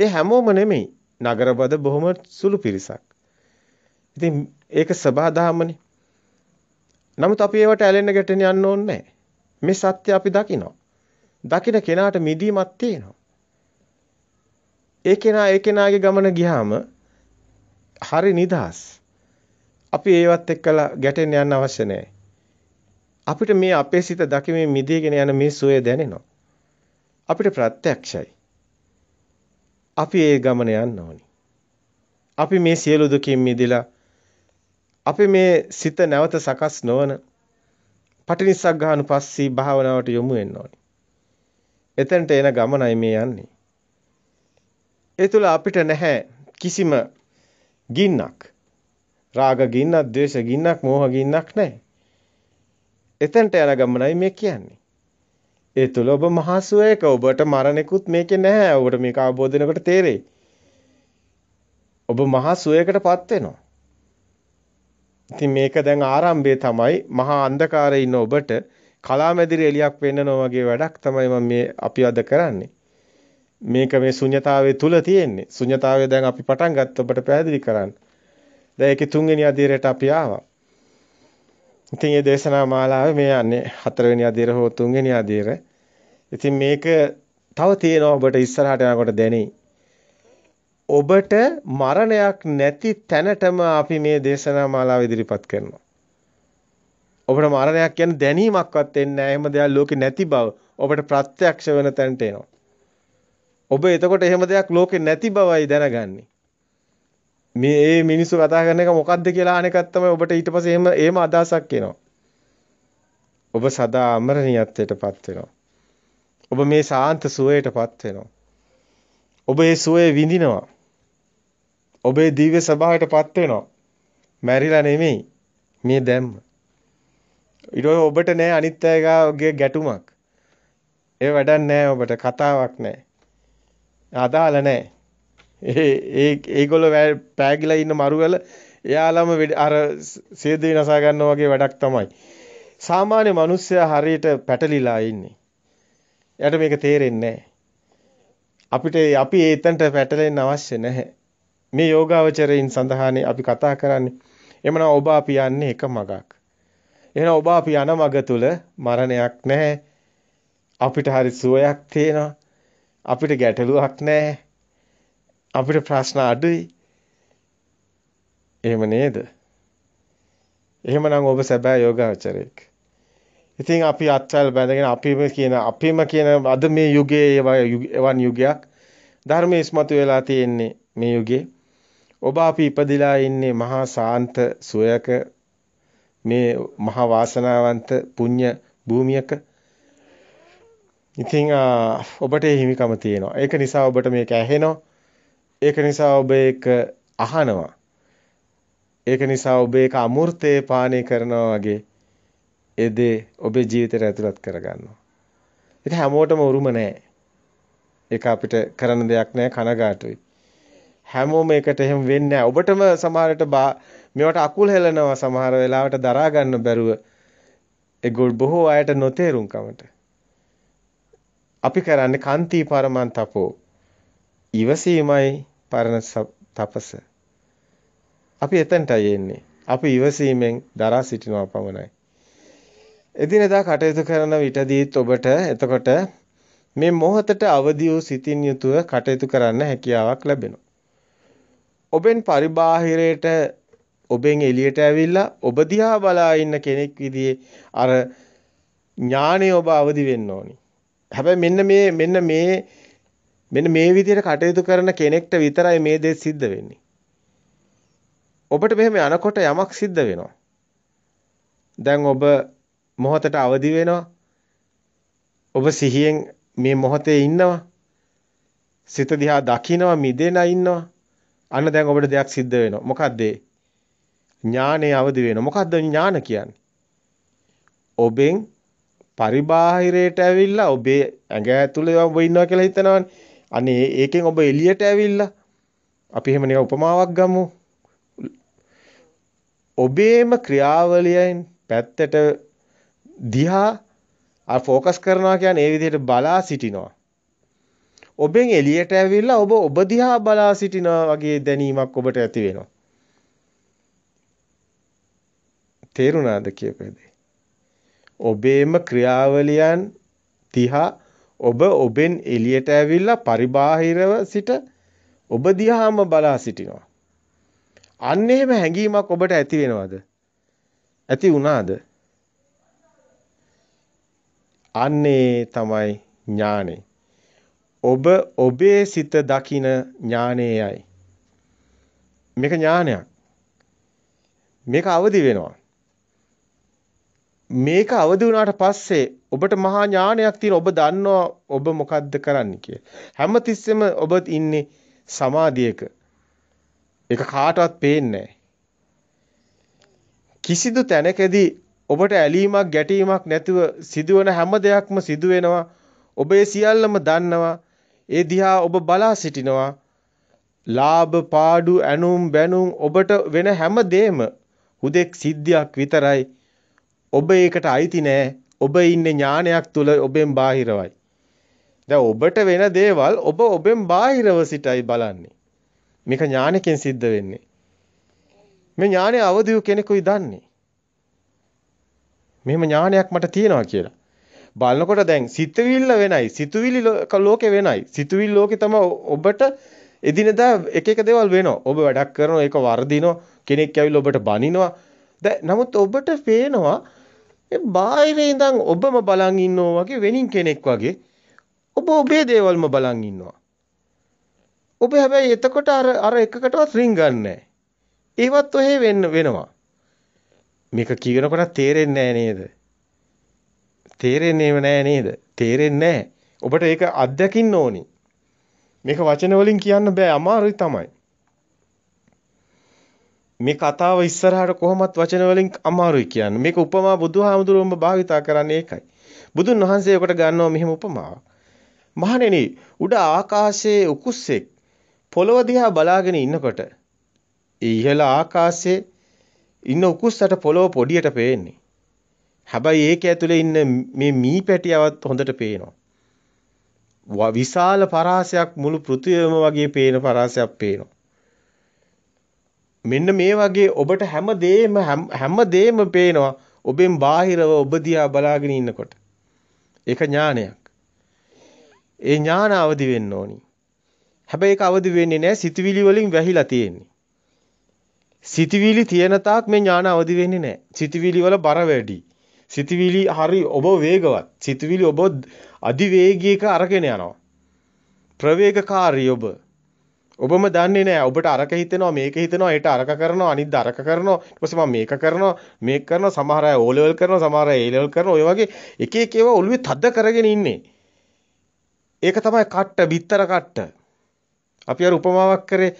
ඒ හැමෝම නෙමෙයි. නගරබද බොහොම සුළු පිරිසක්. ඉතින් ඒක සබහාදහමනේ. නමුත් අපි ඒවට ඇලෙන්න ගැටෙන්න යන්න ඕනේ නැහැ. මේ සත්‍ය අපි දකිනවා. දකින කෙනාට මිදීමක් තියෙනවා. ඒ කෙනා ඒ කෙනාගේ ගමන ගියාම හරි නිදහස්. අපි ඒවත් එක්කලා ගැටෙන්න යන්න අවශ්‍ය නැහැ. අපිට මේ අපේ සිත දකිමේ මිදීගෙන යන මේ සුවය දැනෙනවා. අපිට ප්‍රත්‍යක්ෂයි. අපි ඒ ගමන යන්න ඕනි. අපි මේ සියලු දුකින් මිදලා අපි මේ සිත නැවත සකස් නොවන පටිනිස්සග්ගානුපස්සී භාවනාවට යොමු වෙන්න ඕනි. එතනට එන ගමනයි මේ යන්නේ. ඒ තුල අපිට නැහැ කිසිම ගින්නක්. රාග ගින්නක්, ද්වේෂ ගින්නක්, මෝහ ගින්නක් නැහැ. එතනට යන ගමනයි මේ කියන්නේ. ඒ තුල ඔබ මහසුවේක ඔබට මරණෙකුත් මේකේ නැහැ. ඔබට මේක අවබෝධ වෙනකොට තේරෙයි. ඔබ මහසුවේකටපත් වෙනවා. ඉතින් මේක දැන් ආරම්භය තමයි මහා අන්ධකාරයේ ඉන්න ඔබට කලාමැදිරි එලියක් වෙන්න නොවගේ වැඩක් තමයි මම මේ අපි අද කරන්නේ. මේක මේ ශුන්්‍යතාවයේ තුල තියෙන්නේ. ශුන්්‍යතාවය දැන් අපි පටන් ගත්ත ඔබට පැහැදිලි කරන්න. දැන් ඒකේ තුන්වෙනි අධීරයට අපි ආවා. ඉතින් මේ දේශනා මාලාවේ මේ යන්නේ හතරවෙනි අධීර හෝ තුන්වෙනි අධීර. ඉතින් මේක තව තියෙනවා ඔබට ඉස්සරහට යනකොට දැනෙයි. ඔබට මරණයක් නැති තැනටම අපි මේ දේශනා මාලාව ඉදිරිපත් කරනවා. ඔබට මරණයක් ගැන දැනීමක්වත් එන්නේ නැහැ. එහෙම දෙයක් ලෝකේ නැති බව ඔබට ප්‍රත්‍යක්ෂ වෙන තැනට එනවා. ඔබ එතකොට එහෙම දෙයක් ලෝකේ නැති බවයි දැනගන්නේ. මේ මේ මිනිස්සු කතා කරන එක මොකද්ද කියලා අහන එකක් තමයි ඔබට ඊට පස්සේ එහෙම එහෙම අදහසක් එනවා. ඔබ සදා අමරණීයත්වයටපත් වෙනවා. ඔබ මේ සාන්ත සුවයටපත් වෙනවා. ඔබ ඒ සුවය විඳිනවා. ඔබේ දිව්‍ය ස්වභාවයටපත් වෙනවා. මැරිලා නෙමෙයි. මේ දැම්ම ඊට ඔබට නෑ අනිත් අයගේ ගැටුමක්. ඒ වැඩක් නෑ ඔබට කතාවක් නෑ. අදාළ නෑ. ඒ ඒගොල්ලෝ පෑගිලා ඉන්න මරුවල එයාලම අර සේද විනාශ ගන්නවා වගේ වැඩක් තමයි. සාමාන්‍ය මිනිස්සයා හරියට පැටලිලා ඉන්නේ. එයාට මේක තේරෙන්නේ නැහැ. අපිට අපි ඒතනට පැටලෙන්න අවශ්‍ය නැහැ. මේ යෝගාවචරයෙන් සඳහානේ අපි කතා කරන්නේ. එමනම් ඔබ අපි යන්නේ එක මගක්. එහෙනම් ඔබ අපි යන මග තුල මරණයක් නැහැ. අපිට හරි සුවයක් තියෙනවා. අපිට ගැටලුවක් නැහැ. අපිට ප්‍රශ්න අඩුයි. එහෙම නේද? එහෙමනම් ඔබ සැබෑ යෝගාචරයෙක්. ඉතින් අපි අත්වල බැඳගෙන අපිම කියන අපිම කියන අද මේ යුගයේ එවන් යුගයක් ධර්මයේ ඉස්මතු වෙලා තියෙන්නේ මේ යුගයේ. ඔබ අපි ඉපදිලා ඉන්නේ මහා සාන්ත සුවයක මේ මහා වාසනාවන්ත පුණ්‍ය භූමියක ඉතින් ඔබට ඒ හිමිකම තියෙනවා. ඒක නිසා ඔබට මේක ඇහෙනවා. ඒක නිසා ඔබ ඒක අහනවා. ඒක නිසා ඔබ ඒක අමෘතේ පානය කරනවා වගේ ඒ දේ ඔබේ ජීවිතයට ඇතුළත් කරගන්නවා. ඒක හැමෝටම උරුම නෑ. ඒක අපිට කරන දෙයක් නෑ කනගාටුයි. හැමෝම ඒකට එහෙම වෙන්නේ නෑ. ඔබටම සමහරට මේවට අකුල් හෙලනවා සමහර වෙලාවට දරා ගන්න බැරුව ඒගොල්ල බොහෝ අයට නොතේරුම්කමට අපි කරන්නේ කාන්ති පරමන් තපෝ ඉවසීමයි පරණ තපස අපි එතනටයි එන්නේ අපි ඉවසීමෙන් දරා සිටිනවා පමණයි එදිනෙදා කටයුතු කරන විටදීත් ඔබට එතකොට මේ මොහොතට අවදි වූ සිතින් යුතුව කටයුතු කරන්න හැකියාවක් ලැබෙනවා. ඔබෙන් පරිබාහිරයට ඔබෙන් එළියට ඇවිල්ලා ඔබ දිහා බලා ඉන්න කෙනෙක් විදිහේ අර ඥාණය ඔබ අවදි වෙන්න ඕනි. හැබැයි මෙන්න මේ මෙන්න මේ මෙන්න මේ විදිහට කටයුතු කරන කෙනෙක්ට විතරයි මේ දේ සිද්ධ වෙන්නේ. ඔබට මෙහෙම යනකොට යමක් සිද්ධ වෙනවා. දැන් ඔබ මොහොතට අවදි වෙනවා. ඔබ සිහියෙන් මේ මොහොතේ ඉන්නවා. සිත දිහා දකිනවා මිදෙලා ඉන්නවා. අන්න දැන් ඔබට දෙයක් සිද්ධ වෙනවා. මොකක්ද ඒ? ඥානය අවදි වෙනවා. මොකද්ද ඥාන කියන්නේ? ඔබෙන් පරිබාහිරයට ඇවිල්ලා ඔබේ ඇඟ ඇතුලේ ඔබ ඉන්නවා කියලා හිතනවනේ. අනේ ඒකෙන් ඔබ එළියට ඇවිල්ලා අපි එහෙම නිකන් උපමාවක් ගමු. ඔබේම ක්‍රියාවලියෙන් පැත්තට දිහා ආ ફોකස් කරනවා කියන්නේ ඒ විදිහට බලා සිටිනවා. ඔබෙන් එළියට ඇවිල්ලා ඔබ ඔබ දිහා බලා සිටිනවා වගේ දැනීමක් ඔබට ඇති වෙනවා. තේරුණාද කියපු දේ. ඔබේම ක්‍රියාවලියන් 30 ඔබ ඔබෙන් එළියට ඇවිල්ලා පරිබාහිරව සිට ඔබ දිහාම බලා සිටිනවා. අන්න එහෙම හැඟීමක් ඔබට ඇති වෙනවද? ඇති වුණාද? අන්නේ තමයි ඥානෙ. ඔබ ඔබේ සිත දකින ඥානෙයයි. මේක ඥානයක්. මේක අවදි වෙනවා. මේක අවදි වුණාට පස්සේ ඔබට මහා ඥානයක් තියෙන ඔබ දන්නවා ඔබ මොකද්ද කරන්න කියලා. හැම තිස්සෙම ඔබ ඉන්නේ සමාධියක. ඒක කාටවත් පේන්නේ කිසිදු තැනකදී ඔබට ඇලීමක් ගැටීමක් නැතුව සිදුවන හැම දෙයක්ම සිදු වෙනවා. ඔබ ඒ සියල්ලම දන්නවා. ඒ දිහා ඔබ බලා සිටිනවා. ලාභ පාඩු ඇනුම් බැනුම් ඔබට වෙන හැම දෙෙම හුදෙක් සිද්ධියක් විතරයි ඔබ ඒකට අයිති නෑ. ඔබ ඉන්නේ ඥානයක් තුල ඔබෙන් බාහිරවයි. දැන් ඔබට වෙන දේවල් ඔබ ඔබෙන් බාහිරව සිටයි බලන්නේ. මේක ඥානකෙන් සිද්ධ වෙන්නේ. මේ ඥානය අවදි වූ කෙනෙකුයි දන්නේ. මෙහෙම ඥානයක් මට තියෙනවා කියලා. බලනකොට දැන් සිතවිල්ල වෙනයි, සිතුවිලි ලෝකේ වෙනයි. සිතුවිලි ලෝකේ තමයි ඔබට එදිනදා එක එක දේවල් වෙනවා. ඔබ වැඩක් කරනවා, ඒක වර්ධිනවා, කෙනෙක් ඇවිල්ලා ඔබට බනිනවා. නමුත් ඔබට පේනවා ඒ බාහිරේ ඉඳන් ඔබම බලන් ඉන්නවා වගේ වෙනින් කෙනෙක් වගේ ඔබ ඔබේ දේවල්ම බලන් ඉන්නවා. ඔබ හැබැයි එතකොට අර අර එකකටවත් රින් ගන්නෑ. ඒවත් ඔහේ වෙන්න වෙනවා. මේක කියනකොට තේරෙන්නේ නෑ නේද? තේරෙන්නේම නෑ නේද? තේරෙන්නේ නෑ. ඔබට ඒක අත්දකින්න ඕනි. මේක වචන වලින් කියන්න බෑ අමාරුයි තමයි. මේ කතාව ඉස්සරහට කොහොමත් වචන වලින් අමාරුයි කියන්න. මේක උපමා බුදුහාමුදුරුවෝම භාවිතා කරන්නේ ඒකයි. බුදුන් වහන්සේ උකට ගන්නවා මෙහෙම උපමාවක්. මහණෙනි, උඩ ආකාශයේ උකුස්සෙක් පොළව දිහා බලාගෙන ඉන්නකොට ඉහළ ආකාශයේ ඉන්න උකුස්සට පොළව පොඩියට පේන්නේ. හැබැයි ඒක ඇතුලේ ඉන්න මේ මී පැටියවත් හොඳට පේනවා. විශාල පරාසයක් මුළු පෘථිවියම වගේ පේන පරාසයක් පේනවා. මෙන්න මේ වගේ ඔබට හැම දෙෙම හැම දෙෙම පේනවා ඔබෙන් බාහිරව ඔබ දිහා බලාගෙන ඉන්නකොට. ඒක ඥානයක්. ඒ ඥාන අවදි වෙන්න ඕනි. හැබැයි ඒක අවදි වෙන්නේ නැහැ සිතවිලි වලින් වැහිලා තියෙන්නේ. සිතවිලි තියෙන තාක් මේ ඥාන අවදි වෙන්නේ නැහැ. සිතවිලි වල බර වැඩි. සිතවිලි හරි ඔබ වේගවත්. සිතවිලි ඔබ අධිවේගයක අරගෙන යනවා. ප්‍රවේගකාරී ඔබ. ඔබම දන්නේ නැහැ. ඔබට අරක හිතෙනවා, මේක හිතෙනවා, ඒට අරක කරනවා, අනිත් අරක කරනවා. ඊට පස්සේ මම මේක කරනවා, මේක කරනවා, සමහර අය O level කරනවා, සමහර අය A level කරනවා. ඔය වගේ එක එක ඒවා ඔළුවේ තද කරගෙන ඉන්නේ. ඒක තමයි කට්ට, bitter කට්ට. අපි අර උපමාවක් කරේ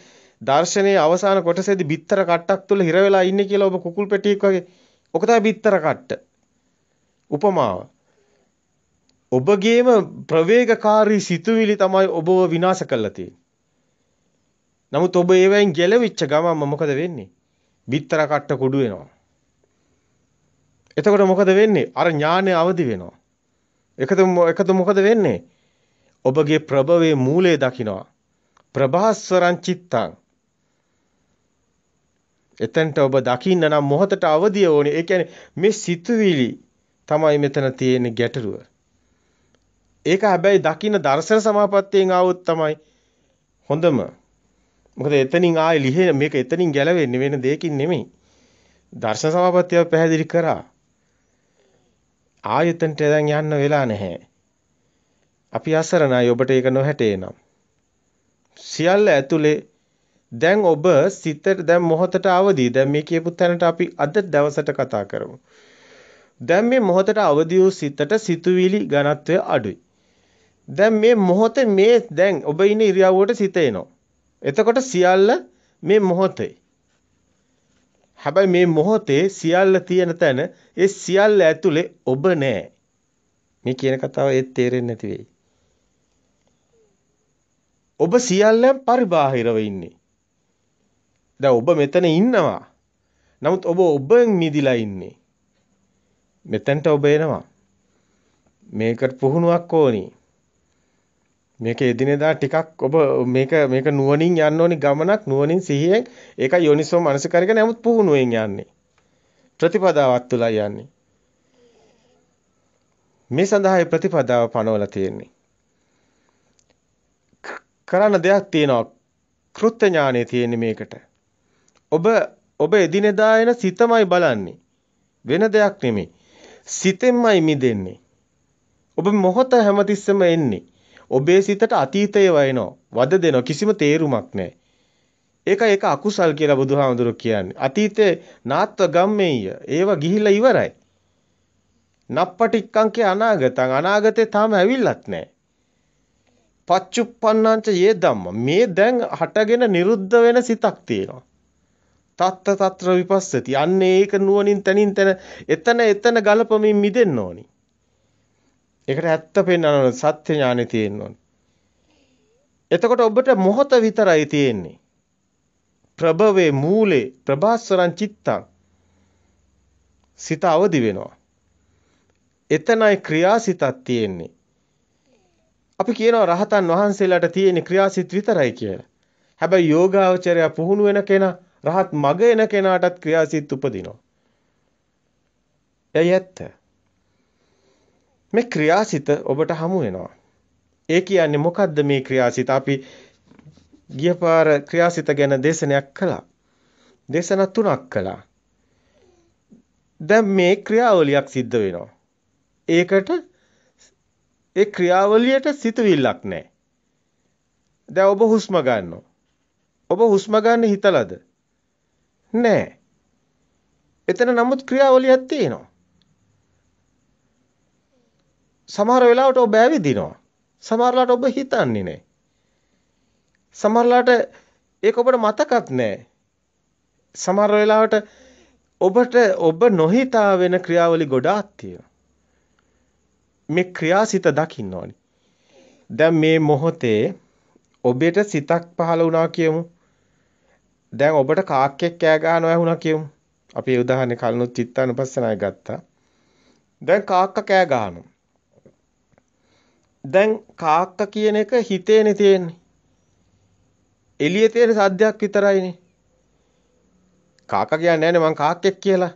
දර්ශනයේ අවසාන කොටසේදී bitter කට්ටක් තුල හිර වෙලා ඉන්නේ කියලා ඔබ කුකුල් පැටියෙක් වගේ. ඔක තමයි bitter කට්ට. උපමාව. ඔබගේම ප්‍රවේගකාරී සිතුවිලි තමයි ඔබව විනාශ කරලා තියෙන්නේ. නමුත් ඔබ ඒවෙන් ගැලවිච්ච ගමම මොකද වෙන්නේ? බිත්තර කට්ට කුඩු වෙනවා. එතකොට මොකද වෙන්නේ? අර ඥානය අවදි වෙනවා. එකද එකද මොකද වෙන්නේ? ඔබගේ ප්‍රභවයේ මූලය දකිනවා. ප්‍රභාස්වරං චිත්තං. එතෙන්ට ඔබ දකින්න නම් මොහොතට අවදිය ඕනේ. ඒ කියන්නේ මේ සිතුවිලි තමයි මෙතන තියෙන ගැටලුව. ඒක හැබැයි දකින්න දර්ශන සමාපත්තියෙන් ආවොත් තමයි හොඳම මොකද එතනින් ආයේ ලිහෙන මේක එතනින් ගැලවෙන්නේ වෙන දෙයකින් නෙමෙයි. දර්ශන සමාපත්තිය පැහැදිලි කරා. ආයතනට දැන් යන්න වෙලා නැහැ. අපි අසරණයි ඔබට ඒක නොහැටේනම්. සියල්ල ඇතුලේ දැන් ඔබ සිතට දැන් මොහොතට අවදි. දැන් මේ කියපු තැනට අපි අද දවසට කතා කරමු. දැන් මේ මොහොතට අවදි වූ සිතට සිතුවිලි ඝනත්වය අඩුයි. දැන් මේ මොහොතේ මේ දැන් ඔබ ඉන්නේ ඉරියව්වට සිත එනවා. එතකොට සියල්ල මේ මොහොතේ. හැබැයි මේ මොහොතේ සියල්ල තියෙන තැන ඒ සියල්ල ඇතුලේ ඔබ නෑ. මේ කියන කතාව ඒත් තේරෙන්නේ නැති වෙයි. ඔබ සියල්ලෙන් පරිබාහිරව ඉන්නේ. දැන් ඔබ මෙතන ඉන්නවා. නමුත් ඔබ ඔබෙන් මිදිලා ඉන්නේ. මෙතෙන්ට ඔබ එනවා. මේකට පුහුණුවක් ඕනේ. මේක එදිනෙදා ටිකක් ඔබ මේක මේක නුවණින් යන්න ඕනි ගමනක් නුවණින් සිහියෙන් ඒක යෝනිසෝ මනසිකරගෙන නමුත් පුහුණුවෙන් යන්නේ ප්‍රතිපදාවක් තුලා යන්නේ මේ සඳහායි ප්‍රතිපදාව පනවලා තියෙන්නේ කරන්න දෙයක් තියෙනවා කෘත්‍ය ඥානෙ තියෙන්නේ මේකට ඔබ ඔබ එදිනෙදා එන සිතමයි බලන්නේ වෙන දෙයක් නෙමෙයි සිතෙන්මයි මිදෙන්නේ ඔබ මොහොත හැමතිස්සෙම එන්නේ ඔබේ සිතට අතීතය වයනවා. වද දෙනවා. කිසිම තේරුමක් නැහැ. ඒක ඒක අකුසල් කියලා බුදුහාමුදුරුවෝ කියන්නේ. අතීතේ නාත්ව ගම්මෙය. ඒව ගිහිලා ඉවරයි. නප්පටික්කංකේ අනාගතං අනාගතේ තාම ඇවිල්ලත් නැහැ. පච්චුප්පන්නංච යේ ධම්ම මේ දැන් හටගෙන නිරුද්ධ වෙන සිතක් තියෙනවා. තත්ත తත්‍ර විපස්සති. අන්න ඒක නුවණින් තනින් තන එතන එතන ගලපමින් මිදෙන්න ඕනි. ඒකට ඇත්ත පෙන්වන සත්‍ය ඥානෙ තියෙන්න ඕනේ. එතකොට ඔබට මොහොත විතරයි තියෙන්නේ. ප්‍රභවේ මූලේ ප්‍රභාස්වරං චිත්තං. සිත අවදි වෙනවා. එතනයි ක්‍රියාසිතක් තියෙන්නේ. අපි කියනවා රහතන් වහන්සේලාට තියෙන ක්‍රියාසිත විතරයි කියලා. හැබැයි යෝගාවචරය පුහුණු වෙන කෙනා රහත් මග එන කෙනාටත් ක්‍රියාසිත උපදිනවා. එයත් ඇත්ත. මේ ක්‍රියාසිත ඔබට හමු වෙනවා. ඒ කියන්නේ මොකද්ද මේ ක්‍රියාසිත? අපි ගියපාර ක්‍රියාසිත ගැන දේශනයක් කළා. දේශනා තුනක් කළා. දැන් මේ ක්‍රියාවලියක් සිද්ධ වෙනවා. ඒකට ඒ ක්‍රියාවලියට සිතවිල්ලක් නැහැ. දැන් ඔබ හුස්ම ගන්නවා. ඔබ හුස්ම ගන්න හිතලාද? නැහැ. එතන නමුත් ක්‍රියාවලියක් තියෙනවා. සමහර වෙලාවට ඔබ ඇවිදිනවා. සමහරලාට ඔබ හිතන්නේ නැහැ. සමහරලාට ඒක ඔබට මතකත් නැහැ. සමහර වෙලාවට ඔබට ඔබ නොහිතා වෙන ක්‍රියාවලි ගොඩාක් තියෙනවා. මේ ක්‍රියාසිත දකින්න ඕනි. දැන් මේ මොහොතේ ඔබට සිතක් පහළ වුණා කියමු. දැන් ඔබට කාක්කෙක් කෑ ගහනවා වුණා කියමු. අපි ඒ උදාහරණේ කලනොත් චිත්තානුපස්සනාය ගත්තා. දැන් කාක්ක කෑ ගහනවා. දැන් කාක්ක කියන එක හිතේනේ තියෙන්නේ. එළියේ තියෙන සද්දයක් විතරයිනේ. කාක්ක කියන්නේ නැහැ මං කාක්කෙක් කියලා.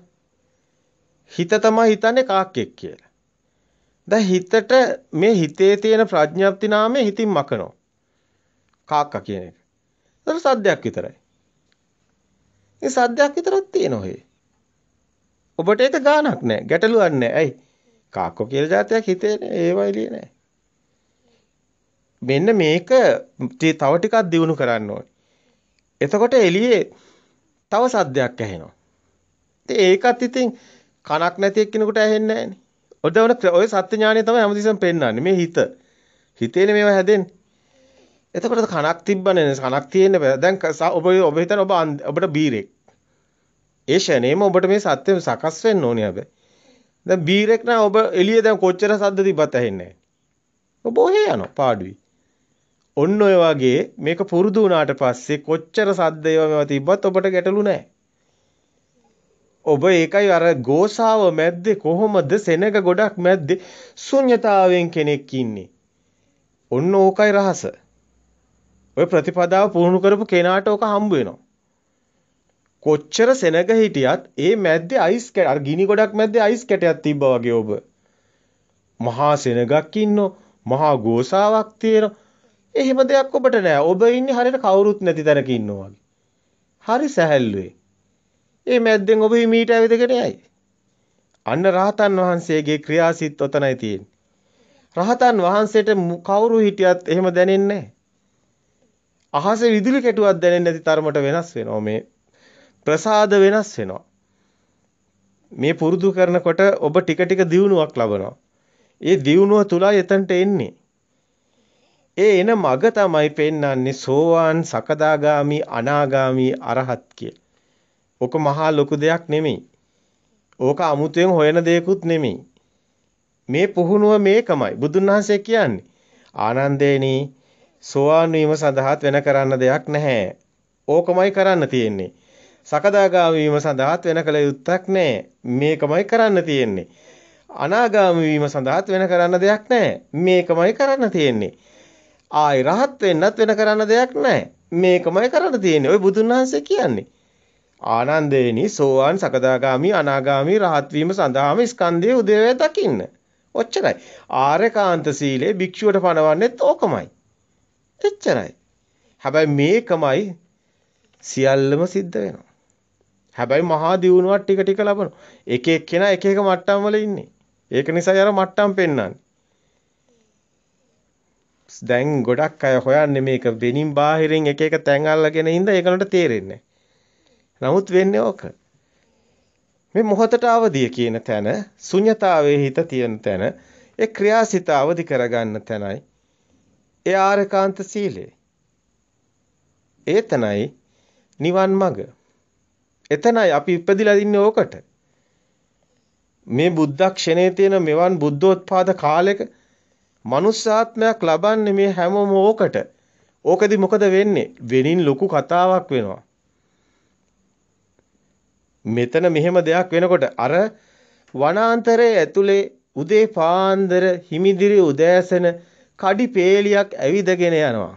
හිත තමයි හිතන්නේ කාක්කෙක් කියලා. දැන් හිතට මේ හිතේ තියෙන ප්‍රඥප්ති නාමය හිතින් මකනවා. කාක්ක කියන එක. ඒක සද්දයක් විතරයි. ඒ සද්දයක් විතරක් තියෙනවා හේ. ඔබට ඒක ගාණක් නැහැ, ගැටලුවක් නැහැ. ඇයි? කාක්කෝ කියලා જાතියක් හිතේ ඒවයිලිය නැහැ. මෙන්න මේක තව ටිකක් දියුණු කරන්න ඕනේ. එතකොට එළියේ තව සද්දයක් ඇහෙනවා. ඉතින් ඒකත් ඉතින් කනක් නැති එක්කිනෙකුට ඇහෙන්නේ නැහනේ. ඔදවන ඔය සත්‍ය ඥානය තමයි හැමතිස්සෙම පෙන්වන්නේ. මේ හිත. හිතේනේ මේවා හැදෙන්නේ. එතකොට කනක් තිබ්බනේ කනක් තියෙන්න බෑ. දැන් ඔබ ඔබ හිතන ඔබ ඔබට බීරෙක්. ඒ ෂණේම ඔබට මේ සත්‍යම සකස් වෙන්න ඕනේ හැබැයි. දැන් බීරෙක් නම් ඔබ එළියේ දැන් කොච්චර සද්ද තිබ්බත් ඇහෙන්නේ නැහැ. ඔබ ඔහේ යනවා පාඩුවේ. ඔන්න ඔය වගේ මේක පුරුදු වුණාට පස්සේ කොච්චර සද්ද ඒවා තිබ්බත් ඔබට ගැටලු නැහැ. ඔබ ඒකයි අර ගෝසාව මැද්දේ කොහොමද සෙනඟ ගොඩක් මැද්දේ ශුන්්‍යතාවයෙන් කෙනෙක් ඉන්නේ. ඔන්න ඕකයි රහස. ඔය ප්‍රතිපදාව පුහුණු කරපු කෙනාට ඕක හම්බ වෙනවා. කොච්චර සෙනඟ හිටියත් ඒ මැද්දේ අයිස් කැට අර ගිනි ගොඩක් මැද්දේ අයිස් කැටයක් තිබ්බා වගේ ඔබ. මහා සෙනඟක් ඉන්නෝ, මහා ගෝසාවක් තියෙනවා. එහෙම දෙයක් ඔබට නෑ. ඔබ ඉන්නේ හරියට කවුරුත් නැති තැනක ඉන්නවා හරි සැහැල්ලුවේ. ඒ මැද්දෙන් ඔබ මීට ඇවිදගෙන යයි. අන්න රහතන් වහන්සේගේ ක්‍රියාසිත ඔතනයි තියෙන්නේ. රහතන් වහන්සේට කවුරු හිටියත් එහෙම දැනෙන්නේ අහසේ විදුලි කැටුවක් දැනෙන්නේ නැති තරමට වෙනස් වෙනවා මේ ප්‍රසාද වෙනස් වෙනවා. මේ පුරුදු කරනකොට ඔබ ටික ටික දියුණුවක් ලබනවා. ඒ දියුණුව තුලයි එතනට එන්නේ. ඒ එන මග තමයි පෙන්වන්නේ සෝවාන් සකදාගාමි අනාගාමි අරහත් කිය. ඔක මහා ලොකු දෙයක් නෙමෙයි. ඕක අමුතුවෙන් හොයන දෙයක්ුත් නෙමෙයි. මේ පුහුණුව මේකමයි බුදුන් වහන්සේ කියන්නේ. ආනන්දේනි සෝවාන් වීම සඳහාත් වෙන කරන්න දෙයක් නැහැ. ඕකමයි කරන්න තියෙන්නේ. සකදාගාමි වීම සඳහාත් වෙන කල යුත්තක් නැහැ. මේකමයි කරන්න තියෙන්නේ. අනාගාමි වීම සඳහාත් වෙන කරන්න දෙයක් නැහැ. මේකමයි කරන්න තියෙන්නේ. ආයි රහත් වෙන්නත් වෙන කරන්න දෙයක් නැහැ. මේකමයි කරන්න තියෙන්නේ. ඔය බුදුන් වහන්සේ කියන්නේ. ආනන්දේනි සෝවාන් සකදාගාමි අනාගාමි රහත් වීම සඳහාම ස්කන්ධයේ උදේවය දකින්න. ඔච්චරයි. ආරේකාන්ත සීලේ භික්ෂුවට පනවන්නේත් ඕකමයි. එච්චරයි. හැබැයි මේකමයි සියල්ලම සිද්ධ වෙනවා. හැබැයි මහා දියුණුවක් ටික ටික ලබනවා. එක එක්කෙනා එක එක මට්ටම් වල ඉන්නේ. ඒක නිසා අර මට්ටම් පෙන්වන්නේ. දැන් ගොඩක් අය හොයන්නේ මේක වෙනින් බාහිරින් එක එක තැන් අල්ලගෙන ඉඳලා ඒකලට තේරෙන්නේ නමුත් වෙන්නේ ඕක. මේ මොහතට අවදිය කියන තැන, ශුන්්‍යතාවයේ හිත තියෙන තැන, ඒ ක්‍රියාසිත අවදි කරගන්න තැනයි. ඒ ආරකාන්ත සීලය. ඒ තැනයි නිවන් මඟ. එතනයි අපි ඉපදිලා ඉන්නේ ඕකට. මේ බුද්ධ ක්ෂණයේ තියෙන මෙවන් බුද්ධෝත්පාද කාලයක මනුස්සාත්මයක් ලබන්නේ මේ හැමෝම ඕකට. ඕකෙදි මොකද වෙන්නේ? වෙනින් ලොකු කතාවක් වෙනවා. මෙතන මෙහෙම දෙයක් වෙනකොට අර වනාන්තරයේ ඇතුලේ උදේ පාන්දර හිමිදිරි උදෑසන කඩිපේලියක් ඇවිදගෙන යනවා.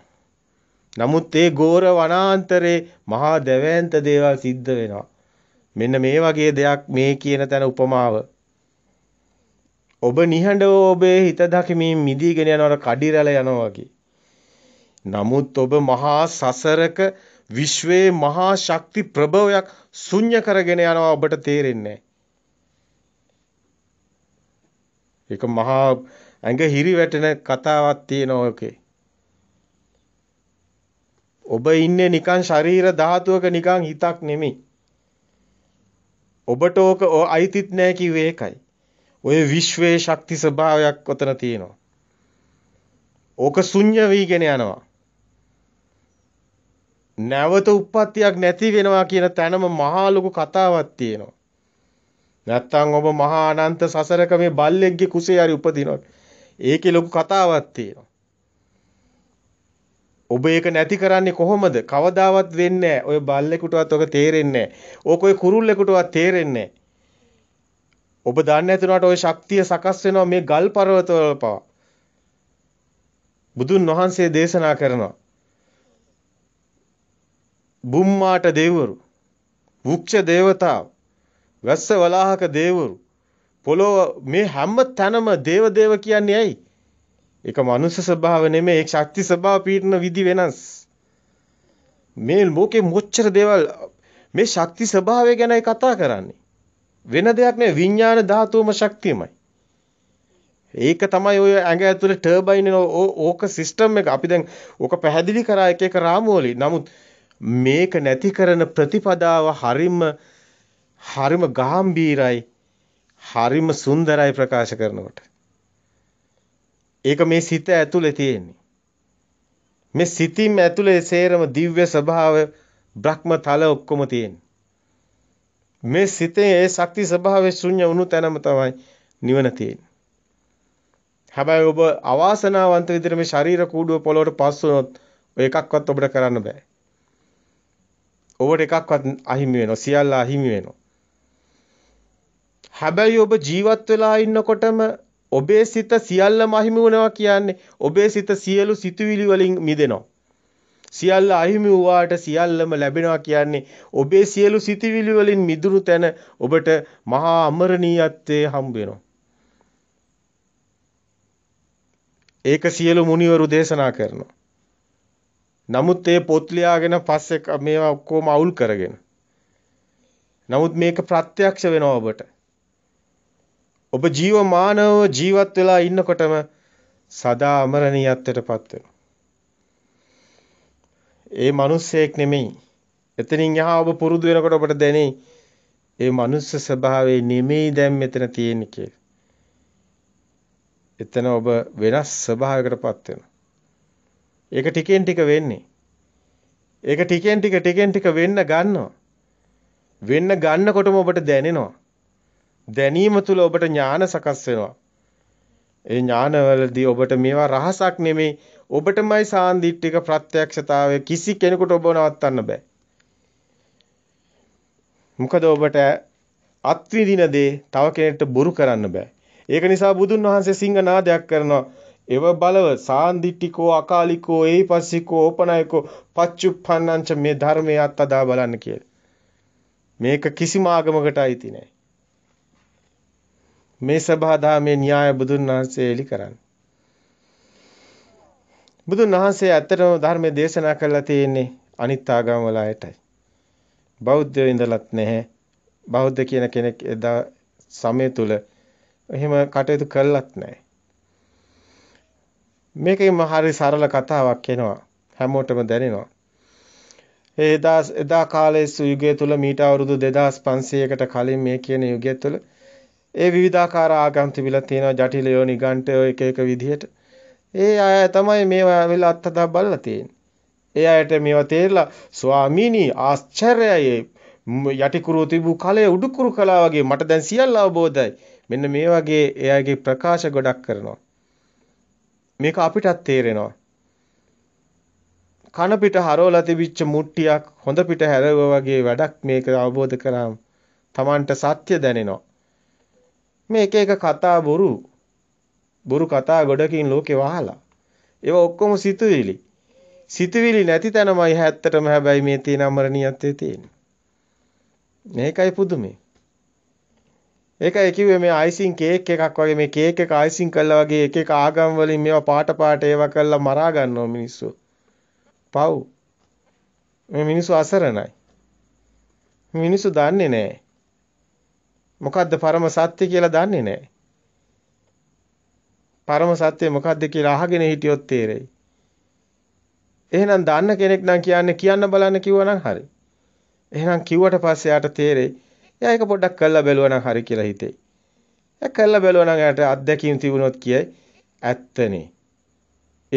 නමුත් ඒ ගෝර වනාන්තරේ මහා දැවැන්ත දේවල් සිද්ධ වෙනවා. මෙන්න මේ වගේ දෙයක් මේ කියන තැන උපමාව ඔබ නිහඬව ඔබේ හිත දකිමින් මිදීගෙන යනවර කඩි රැළ යනවා වගේ. නමුත් ඔබ මහා සසරක විශ්වයේ මහා ශක්ති ප්‍රභවයක් ශුන්‍ය කරගෙන යනවා ඔබට තේරෙන්නේ ඒක මහා ඇඟ හිරි වැටෙන කතාවක් තියෙනවා ඔකේ. ඔබ ඉන්නේ නිකන් ශරීර ධාතුවක නිකන් හිතක් නෙමෙයි. ඔබට ඕක අයිතිත් නෑ කිව්වේ ඒකයි. ඔය විශ්වයේ ශක්ති ස්වභාවයක් ඔතන තියෙනවා. ඕක ශුන්‍ය වීගෙන යනවා. නැවත උප්පත්තියක් නැති වෙනවා කියන තැනම මහා ලොකු කතාවක් තියෙනවා. නැත්තම් ඔබ මහා අනන්ත සසරක මේ බල්ලෙක්ගේ කුසේ හරි උපදිනවා. ඒකේ ලොකු කතාවක් තියෙනවා. ඔබ ඒක නැති කරන්නේ කොහොමද? කවදාවත් වෙන්නේ නැහැ. ඔය බල්ලෙකුටවත් ඔක තේරෙන්නේ නැහැ. ඕක ඔය කුරුල්ලෙකුටවත් තේරෙන්නේ නැහැ. ඔබ දන්නේ නැතුනට ওই ශක්තිය සකස් වෙනවා මේ ගල් පර්වතවල පවා. බුදුන් වහන්සේ දේශනා කරනවා. බුම්මාට දෙවරු, වෘක්ෂ දේවතාව, වැස්ස වලාහක දෙවරු, පොළොව මේ හැම තැනම දේව දේව කියන්නේ ඇයි? ඒක මනුෂ්‍ය ස්වභාව නෙමෙයි, ඒක ශක්ති ස්වභාව පීඩන විදි වෙනස්. මේ ලෝකේ මොච්චර දේවල් මේ ශක්ති ස්වභාවය ගැනයි කතා කරන්නේ. වෙන දෙයක් නෙවෙයි විඥාන ධාතුවම ශක්තියමයි. ඒක තමයි ඔය ඇඟ ඇතුලේ ටර්බයින් ඕක සිස්ටම් එක. අපි දැන් ඕක පැහැදිලි කරා එක එක රාමුවලි. නමුත් මේක නැති කරන ප්‍රතිපදාව හරිම හරිම ගැඹීරයි. හරිම සුන්දරයි ප්‍රකාශ කරනකොට. ඒක මේ සිත ඇතුලේ තියෙන්නේ. මේ සිතින් ඇතුලේ සේරම දිව්‍ය ස්වභාව බ්‍රහ්ම තල ඔක්කොම තියෙන්නේ. මේ සිතේ ඒ ශක්ති ස්වභාවයේ ශුන්‍ය වුණු තැනම තමයි නිවන තියෙන්නේ. හැබැයි ඔබ අවාසනාවන්ත විදිහට මේ ශරීර කූඩුව පොළොවට පස් වුණොත් ඔය එකක්වත් ඔබට කරන්න බෑ. ඔබට එකක්වත් අහිමි වෙනවා. සියල්ල අහිමි වෙනවා. හැබැයි ඔබ ජීවත් වෙලා ඉන්නකොටම ඔබේ සිත සියල්ලම අහිමි වෙනවා කියන්නේ ඔබේ සිත සියලු සිතුවිලි වලින් මිදෙනවා. සියල්ල අහිමි වූාට සියල්ලම ලැබෙනවා කියන්නේ ඔබේ සියලු සිතිවිලි වලින් මිදුණු තැන ඔබට මහා අමරණීයත්වයේ හම්බ වෙනවා. ඒක සියලු මුනිවරු දේශනා කරනවා. නමුත් ඒ පොත් ලියාගෙන පස්සේ මේවා ඔක්කොම අවුල් කරගෙන. නමුත් මේක ප්‍රත්‍යක්ෂ වෙනවා ඔබට. ඔබ ජීවමානව ජීවත් වෙලා ඉන්නකොටම සදා අමරණීයත්වයටපත් වෙනවා. ඒ මිනිස්සෙක් නෙමෙයි. එතනින් එහා ඔබ පුරුදු වෙනකොට ඔබට දැනේ ඒ මනුස්ස ස්වභාවය නෙමෙයි දැන් මෙතන තියෙන්නේ කියලා. එතන ඔබ වෙනස් ස්වභාවයකටපත් වෙනවා. ඒක ටිකෙන් ටික වෙන්නේ. ඒක ටිකෙන් ටික ටිකෙන් ටික වෙන්න ගන්නවා. වෙන්න ගන්නකොටම ඔබට දැනෙනවා. දැනීම තුල ඔබට ඥාන සකස් වෙනවා. ඒ ඥානවලදී ඔබට මේවා රහසක් නෙමෙයි ඔබටමයි සාන්දිටික ප්‍රත්‍යක්ෂතාවය කිසි කෙනෙකුට ඔබ නවත්තන්න බෑ. මොකද ඔබට අත්විඳින දේ තව කෙනෙක්ට බොරු කරන්න බෑ. ඒක නිසා බුදුන් වහන්සේ සිංහනාදයක් කරනවා. එව බලව සාන්දිටිකෝ අකාලිකෝ ඒපස්සිකෝ ඕපනායකෝ පච්චුප්පන්නංච මේ ධර්මයේ අත්දා බලන්න කියලා. මේක කිසිම ආගමකට අයිති නැහැ. මේ සබහා දාමේ න්‍යාය බුදුන් වහන්සේ එලි කරන්නේ බුදුන් වහන්සේ ඇත්තටම ධර්මයේ දේශනා කරලා තියෙන්නේ අනිත් ආගම් වල අයටයි. බෞද්ධයෝ ඉඳලත් නැහැ. බෞද්ධ කියන කෙනෙක් එදා සමය තුල එහෙම කටයුතු කළත් නැහැ. මේකෙම හරි සරල කතාවක් එනවා. හැමෝටම දැනෙනවා. එදා එදා කාලයේ සුයුගය තුල මීට අවුරුදු 2500කට කලින් මේ කියන යුගය තුල ඒ විවිධාකාර ආගම් තිබිලා තියෙනවා ජටිල යෝනිගන්ට එක එක විදිහට. ඒ අය තමයි මේවා වෙලා අත්හදා බලලා තියෙන්නේ. ඒ අයට මේවා තේරලා ස්වාමීනි ආශ්චර්යයි යටිකුරු තිබූ කලය උඩුකුරු කලා වගේ මට දැන් සියල්ල අවබෝධයි. මෙන්න මේ වගේ එයාගේ ප්‍රකාශ ගොඩක් කරනවා. මේක අපිටත් තේරෙනවා. කන පිට හරවලා තිබිච්ච මුට්ටියක් හොඳ පිට හැරෙවා වගේ වැඩක් මේක අවබෝධ කරාම Tamanට සත්‍ය දැනෙනවා. මේ එක එක කතා බොරු බොරු කතා ගොඩකින් ලෝකේ වහලා. ඒවා ඔක්කොම සිතුවිලි. සිතුවිලි නැති තැනමයි හැත්තටම හැබැයි මේ තියෙන අමරණීයත්වයේ තියෙන්නේ. මේකයි පුදුමේ. ඒකයි කිව්වේ මේ අයිසින් කේක් එකක් වගේ මේ කේක් එක අයිසින් කළා වගේ එක එක ආගම් වලින් මේවා පාට පාට ඒවා කරලා මරා ගන්නවා මිනිස්සු. පව්. මේ මිනිස්සු අසරණයි. මිනිස්සු දන්නේ නැහැ. මොකද්ද පරම සත්‍ය කියලා දන්නේ නැහැ. පරම සත්‍ය මොකද්ද කියලා අහගෙන හිටියොත් තේරෙයි. එහෙනම් දන්න කෙනෙක් නම් කියන්නේ කියන්න බලන්න කිව්වනම් හරි. එහෙනම් කිව්වට පස්සේ යාට තේරෙයි. එයා ඒක පොඩ්ඩක් කළා බැලුවනම් හරි කියලා හිතේ. එයා කළා බැලුවනම් යාට අත්දැකීම් තිබුණොත් කියයි ඇත්තනේ.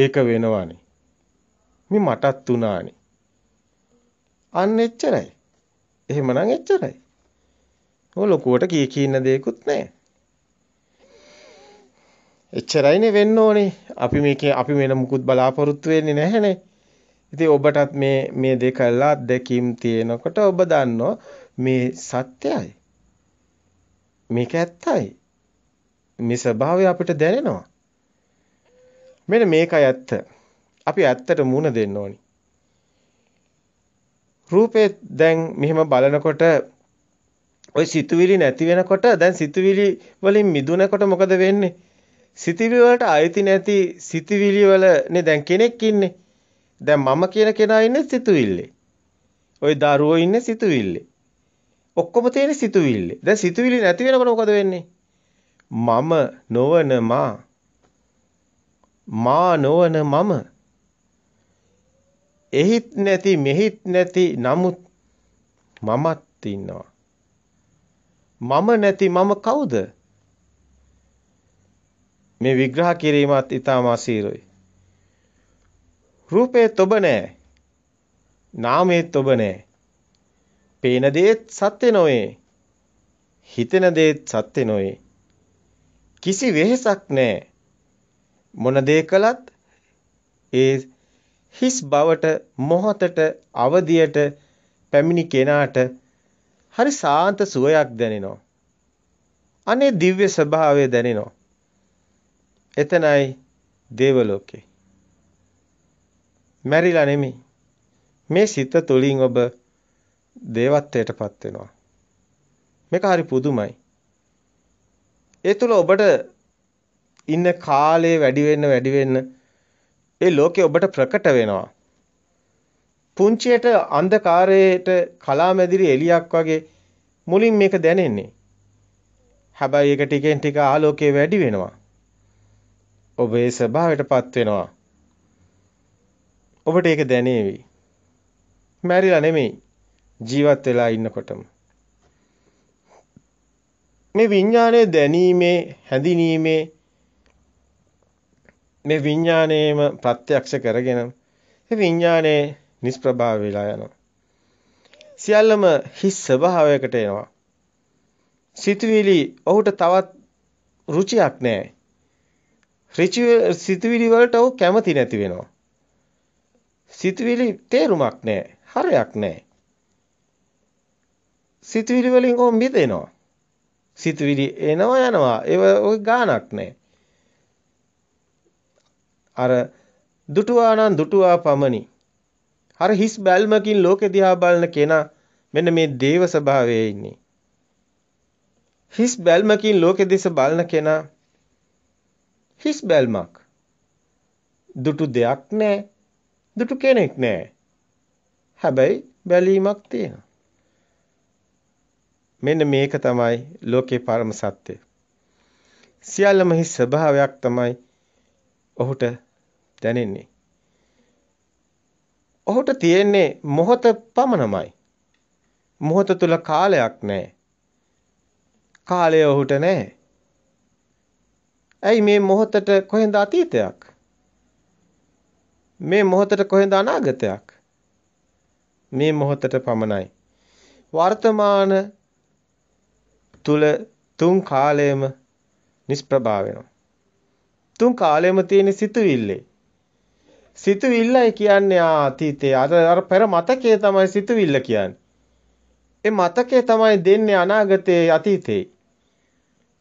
ඒක වෙනවනේ. මේ මටත් උනානේ. අන්න එච්චරයි. එහෙමනම් එච්චරයි. ඔය ලොකුවට කී කී ඉන්න දෙයක්වත් නැහැ. එච්චරයිනේ වෙන්න ඕනේ. අපි මේකේ අපි වෙන මුකුත් බලාපොරොත්තු වෙන්නේ නැහැනේ. ඉතින් ඔබටත් මේ මේ දෙක කළා අත්දැකීම් තියෙනකොට ඔබ දන්නෝ මේ සත්‍යයි. මේක ඇත්තයි. මේ ස්වභාවය අපිට දැනෙනවා. මෙන්න මේකයි ඇත්ත. අපි ඇත්තට මුණ දෙන්න ඕනි. රූපේ දැන් මෙහෙම බලනකොට ওই සිතුවිලි නැති වෙනකොට දැන් සිතුවිලි වලින් මිදුනකොට මොකද වෙන්නේ? සිතිවිලි වලට අයිති නැති සිතිවිලි වලනේ දැන් කෙනෙක් ඉන්නේ. දැන් මම කියන කෙනා ඉන්නේ සිතුවිල්ලේ. ওই දරුවෝ ඉන්නේ සිතුවිල්ලේ. ඔක්කොම තියෙන සිතුවිල්ලේ. දැන් සිතුවිලි නැති වෙනකොට මොකද වෙන්නේ? මම නොවන මා. මා නොවන මම. එහිත් නැති මෙහිත් නැති නමුත් මමත් ඉන්නවා. මම නැති මම කවුද? මේ විග්‍රහ කිරීමත් ඊටාම අසීරුයි. රූපේ තොබ නෑ. නාමේ තොබ නෑ. පේන දේත් සත්‍ය නොවේ. හිතෙන දේත් සත්‍ය නොවේ. කිසි වෙහෙසක් නෑ. මොන දේ කළත් ඒ හිස් බවට මොහතට අවදියට පැමිණි කෙනාට හරි සාන්ත සුවයක් දැනෙනවා. අනේ දිව්‍ය ස්වභාවය දැනෙනවා. එතනයි දේවලෝකේ. මැරිලා නෙමෙයි. මේ සිත තුළින් ඔබ දේවත්වයටපත් වෙනවා. මේක හරි පුදුමයි. ඒ තුළ ඔබට ඉන්න කාලය වැඩි වෙන්න වැඩි වෙන්න ඒ ලෝකේ ඔබට ප්‍රකට වෙනවා. පුංචියට අන්ධකාරයට කලාමැදිරි එලියක් වගේ මුලින් මේක දැනෙන්නේ. හැබැයි ඒක ටිකෙන් ටික ආලෝකය වැඩි වෙනවා. ඔබ ඒ ස්වභාවයටපත් වෙනවා. ඔබට ඒක දැනේවි. මැරිලා නෙමෙයි ජීවත් වෙලා ඉන්නකොටම. මේ විඥානය දැනීමේ හැඳිනීමේ මේ විඥානයේම ප්‍රත්‍යක්ෂ කරගෙන මේ විඥානයේ නිෂ්ප්‍රභාව වෙලා යනවා. සියල්ලම හිස් ස්වභාවයකට එනවා. සිතුවිලි ඔහුට තවත් රුචියක් නැහැ. රිචුවල් සිතුවිලි වලට ඔහු කැමති නැති වෙනවා. සිතුවිලි තේරුමක් නැහැ. හරයක් නැහැ. සිතුවිලි වලින් ඔහු මිදෙනවා. සිතුවිලි එනවා යනවා. ඒව ඔය ගානක් නැහැ. අර දුටුවා නම් දුටුවා පමණි. අර හිස් බැල්මකින් ලෝකෙ දිහා බලන කෙනා මෙන්න මේ දේව ස්වභාවයේ ඉන්නේ. හිස් බැල්මකින් ලෝකෙ දෙස බලන කෙනා හිස් බැල්මක්. දුටු දෙයක් නෑ. දුටු කෙනෙක් නෑ. හැබැයි බැලීමක් තියෙනවා. මෙන්න මේක තමයි ලෝකේ පරම සත්‍යය. සියල්ලම හිස් ස්වභාවයක් තමයි ඔහුට දැනෙන්නේ. ඔහුට තියෙන්නේ මොහොත පමණමයි. මොහොත තුල කාලයක් නැහැ. කාලය ඔහුට නැහැ. ඇයි මේ මොහොතට කොහෙන්ද අතීතයක්? මේ මොහොතට කොහෙන්ද අනාගතයක්? මේ මොහොතට පමණයි. වර්තමාන තුල තුන් කාලයම නිෂ්ප්‍රභා වෙනවා. තුන් කාලයම තියෙන සිතුවිල්ලේ සිතුවිල්ලයි කියන්නේ අතීතයේ අර අර පෙර මතකයේ තමයි සිතුවිල්ල කියන්නේ. ඒ මතකයේ තමයි දෙන්නේ අනාගතයේ අතීතේ.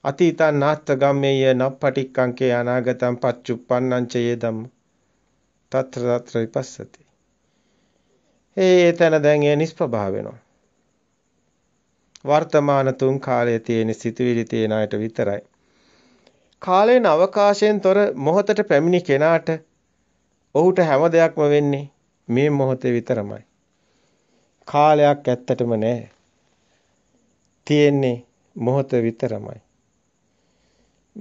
අතීතං නාත්ත ගම්මේය නප්පටික්කංකේ අනාගතං පච්චුප්පන්නං චයේ ධම්ම. తත්‍ර తත්‍ර විපස්සති. ඒ තැන දැන් ඒ නිෂ්පභා වෙනවා. වර්තමාන තුන් කාලයේ තියෙන සිතුවිලි තියෙන අයට විතරයි. කාලයෙන් අවකාශයෙන් තොර මොහොතට පැමිණි කෙනාට ඔහුට හැම දෙයක්ම වෙන්නේ මේ මොහොතේ විතරමයි. කාලයක් ඇත්තටම නැහැ. තියෙන්නේ මොහොත විතරමයි.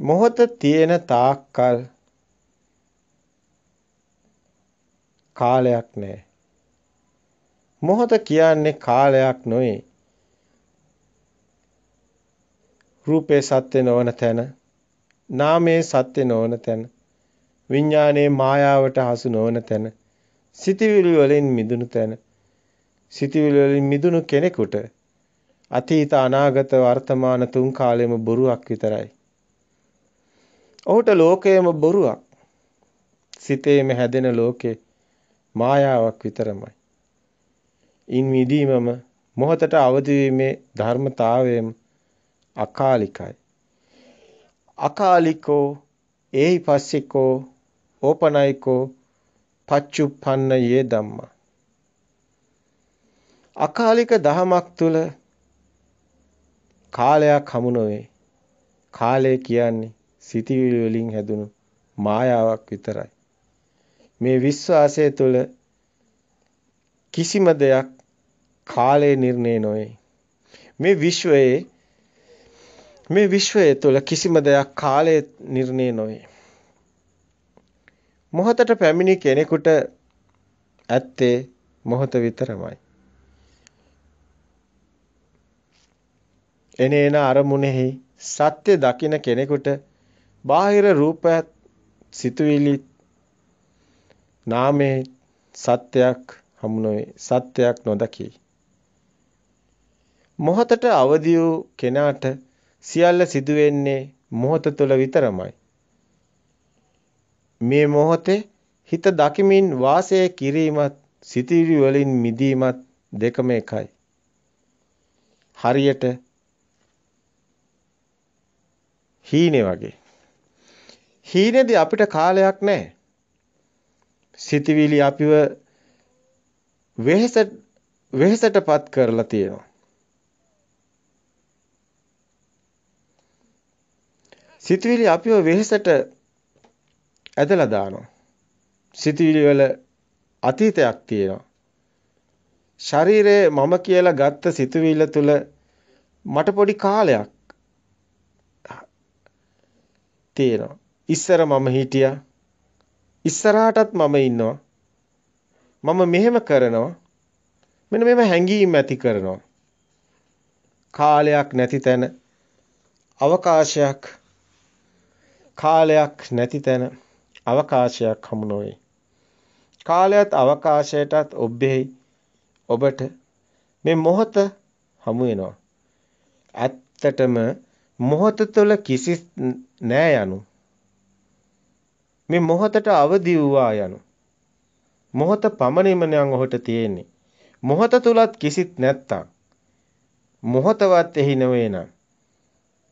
මොහොත තියෙන තාක්කල් කාලයක් නැහැ. මොහොත කියන්නේ කාලයක් නොවේ. රූපේ සත්‍ය නොවන තැන, නාමයේ සත්‍ය නොවන තැන, විඥානයේ මායාවට හසු නොවන තැන, සිතවිලි වලින් මිදුණු තැන, සිතවිලි වලින් මිදුණු කෙනෙකුට අතීත අනාගත වර්තමාන තුන් කාලෙම බොරුවක් විතරයි. ඔහුට ලෝකයම බොරුවක්. සිතේම හැදෙන ලෝකේ මායාවක් විතරමයි. ඉන් මිදීමම මොහතට අවදිීමේ ධර්මතාවයම අකාලිකයි. අකාලිකෝ ඒහි පස්සිකෝ ඕපනයිකෝ පච්චුප්පන්න යේ ධම්මා. අකාලික දහමක් තුල කාලයක් හමු නොවේ. කාලය කියන්නේ සිටිවිලි වලින් හැදුණු මායාවක් විතරයි. මේ විශ්වාසය තුළ කිසිම දෙයක් කාලය නිර්ණය නොවේ. මේ විශ්වයේ මේ විශ්වය තුළ කිසිම දෙයක් කාලය නිර්ණය නොවේ. මොහොතට පැමිණි කෙනෙකුට ඇත්තේ මොහොත විතරමයි. එනේන අරමුණෙහි සත්‍ය දකින කෙනෙකුට බාහිර රූපයත් සිතුවිලිත් නාමේ සත්‍යයක් හමු නොවේ සත්‍යයක් නොදකි මොහතට අවදි වූ කෙනාට සියල්ල සිදුවෙන්නේ මොහත තුළ විතරමයි මේ මොහොතේ හිත දකිමින් වාසය කිරීමත් සිතිවිලි වලින් මිදීමත් දෙකම එකයි හරියට හීනේ වගේ හීනේදී අපිට කාලයක් නැහැ. සිතවිලි අපිව වෙහෙස වෙහෙසටපත් කරලා තියෙනවා. සිතවිලි අපිව වෙහෙසට ඇදලා දානවා. සිතවිලි වල අතීතයක් තියෙනවා. ශරීරයේ මම කියලා ගත්ත සිතවිල්ල තුල මට පොඩි කාලයක් තියෙනවා. ඉස්සර මම හිටියා. ඉස්සරහටත් මම ඉන්නවා. මම මෙහෙම කරනවා. මෙන්න මේව හැංගීම් ඇති කරනවා. කාලයක් නැති තැන අවකාශයක් කාලයක් නැති තැන අවකාශයක් හමු නොවේ. කාලයත් අවකාශයටත් ඔබෙහි ඔබට මේ මොහොත හමු වෙනවා. ඇත්තටම මොහොත තුළ කිසි නෑ යනු මේ මොහතට අවදි වූවා යනු. මොහත පමණින්ම නම් ඔහුට තියෙන්නේ. මොහත තුලත් කිසිත් නැත්තම්. මොහතවත් එහි නොවේ නම්.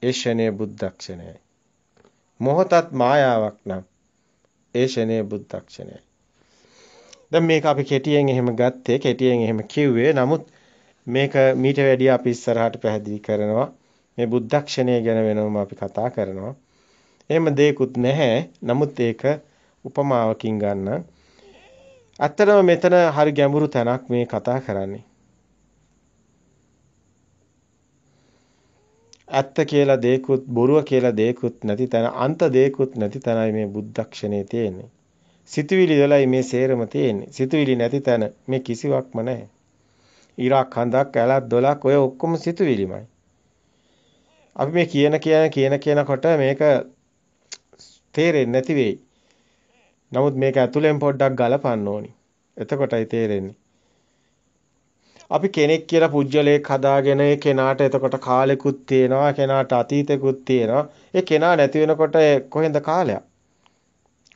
ඒ ෂණය බුද්ධක්ෂණයයි. මොහතත් මායාවක් නම්. ඒ ෂණය බුද්ධක්ෂණයයි. දැන් මේක අපි කෙටියෙන් එහෙම ගත්තේ කෙටියෙන් එහෙම කිව්වේ නමුත් මේක මීට වැඩිය අපි ඉස්සරහට පැහැදිලි කරනවා මේ බුද්ධක්ෂණය ගැන වෙනම අපි කතා කරනවා එහෙම දෙයක්ුත් නැහැ. නමුත් ඒක උපමාවකින් ගන්න. ඇත්තටම මෙතන හරි ගැඹුරු තැනක් මේ කතා කරන්නේ. ඇත්ත කියලා දෙයක්ුත් බොරුව කියලා දෙයක්ුත් නැති තැන අන්ත දෙයක්ුත් නැති තැනයි මේ බුද්ධක්ෂණේ තියෙන්නේ. සිතුවිලි වලයි මේ සේරම තියෙන්නේ. සිතුවිලි නැති තැන මේ කිසිවක්ම නැහැ. ඉරක් හඳක් ඇලක් දොලක් ඔය ඔක්කොම සිතුවිලිමයි. අපි මේ කියන කියන කියන කියනකොට මේක තේරෙන්නේ නැති වෙයි. නමුත් මේක ඇතුලෙන් පොඩ්ඩක් ගලපන්න ඕනි. එතකොටයි තේරෙන්නේ. අපි කෙනෙක් කියලා පුජ්‍යලයක් හදාගෙන ඒ කෙනාට එතකොට කාලෙකුත් තියෙනවා කෙනාට අතීතෙකුත් තියෙනවා ඒ කෙනා නැති වෙනකොට කොහෙන්ද කාලයක්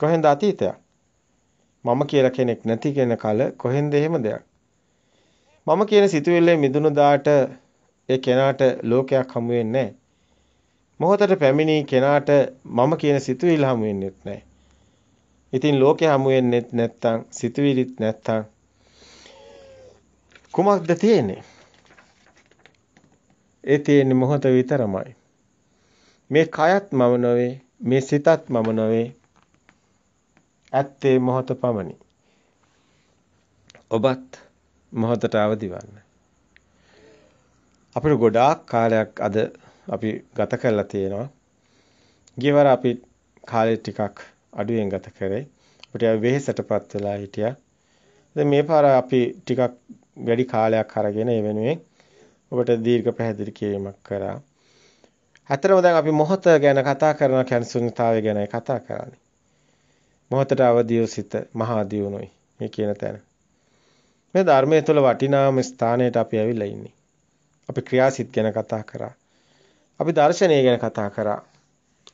කොහෙන්ද අතීතයක් මම කියලා කෙනෙක් නැති කෙන කල කොහෙන්ද එහෙම දෙයක් මම කියන සිතුවිල්ලේ මිදුණු දාට ඒ කෙනාට ලෝකයක් හමු වෙන්නේ මොහොතට පැමිණි කෙනාට මම කියන සිතුවිල්ල හමු වෙන්නේත් නැහැ. ඉතින් ලෝකේ හමු වෙන්නේත් නැත්තම් සිතුවිලිත් නැත්තම් කුමක්ද තියෙන්නේ? ඒ තියෙන්නේ මොහොත විතරමයි. මේ කයත් මම නොවේ, මේ සිතත් මම නොවේ. ඇත්තේ මොහොත පමණි. ඔබත් මොහොතට අවදි වන්න. අපිට ගොඩාක් කාලයක් අද අපි ගත කරලා තියෙනවා. ගියවර අපි කාලේ ටිකක් අඩුවෙන් ගත කරේ. අපිට වෙහෙසටපත් වෙලා හිටියා. දැන් මේ පාර අපි ටිකක් වැඩි කාලයක් අරගෙන ඒ වෙනුවෙන් ඔබට දීර්ඝ පැහැදිලි කිරීමක් කරා. ඇත්තටම දැන් අපි මොහොත ගැන කතා කරන කැන්සුන්තාවය ගැන කතා කරන්නේ. මොහොතට අවදියෝ සිත මහා දියුණුයි මේ කියන තැන. මේ ධර්මයේ තුල වටිනාම ස්ථානයට අපි ඇවිල්ලා ඉන්නේ. අපි ක්‍රියාසිට ගැන කතා කරා. අපි දර්ශනය ගැන කතා කරා.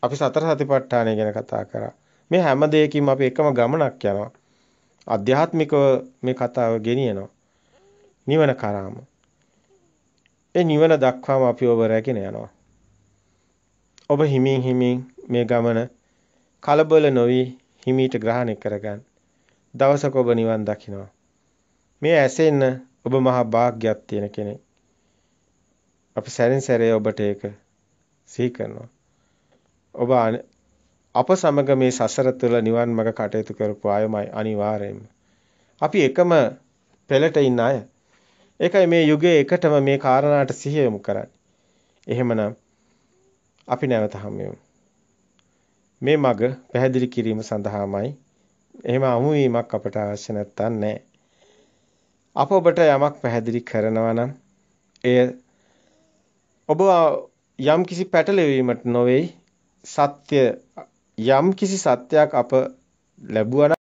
අපි සතර සතිපට්ඨානය ගැන කතා කරා. මේ හැම දෙයකින්ම අපි එකම ගමනක් යනවා. අධ්‍යාත්මිකව මේ කතාව ගෙනියනවා. නිවන කරාම. ඒ නිවන දක්වාම අපි ඔබ රැගෙන යනවා. ඔබ හිමින් හිමින් මේ ගමන කලබල නොවි හිමීට ග්‍රහණය කරගන්න. දවසක ඔබ නිවන් දකිනවා. මේ ඇසෙන්න ඔබ මහා වාග්යක් තියෙන කෙනෙක්. අපි සැරින් සැරේ ඔබට ඒක සිහි කරනවා. ඔබ අප සමග මේ සසර තුළ නිවන් මඟ කටයුතු කරපු අයමයි අනිවාර්යයෙන්ම. අපි එකම පෙළට ඉන්න අය. ඒකයි මේ යුගයේ එකටම මේ කාරණාට සිහි යොමු කරන්නේ. එහෙමනම් අපි නැවත හමු මේ මඟ පැහැදිලි කිරීම සඳහාමයි එහෙම අමු වීමක් අපට අවශ්‍ය නැත්තන් නැහැ. අප ඔබට යමක් පැහැදිලි කරනවා නම් එය ඔබ යම් කිසි පැටලෙවීමට නොවෙයි සත්‍ය යම් කිසි සත්‍යයක් අප ලැබුවා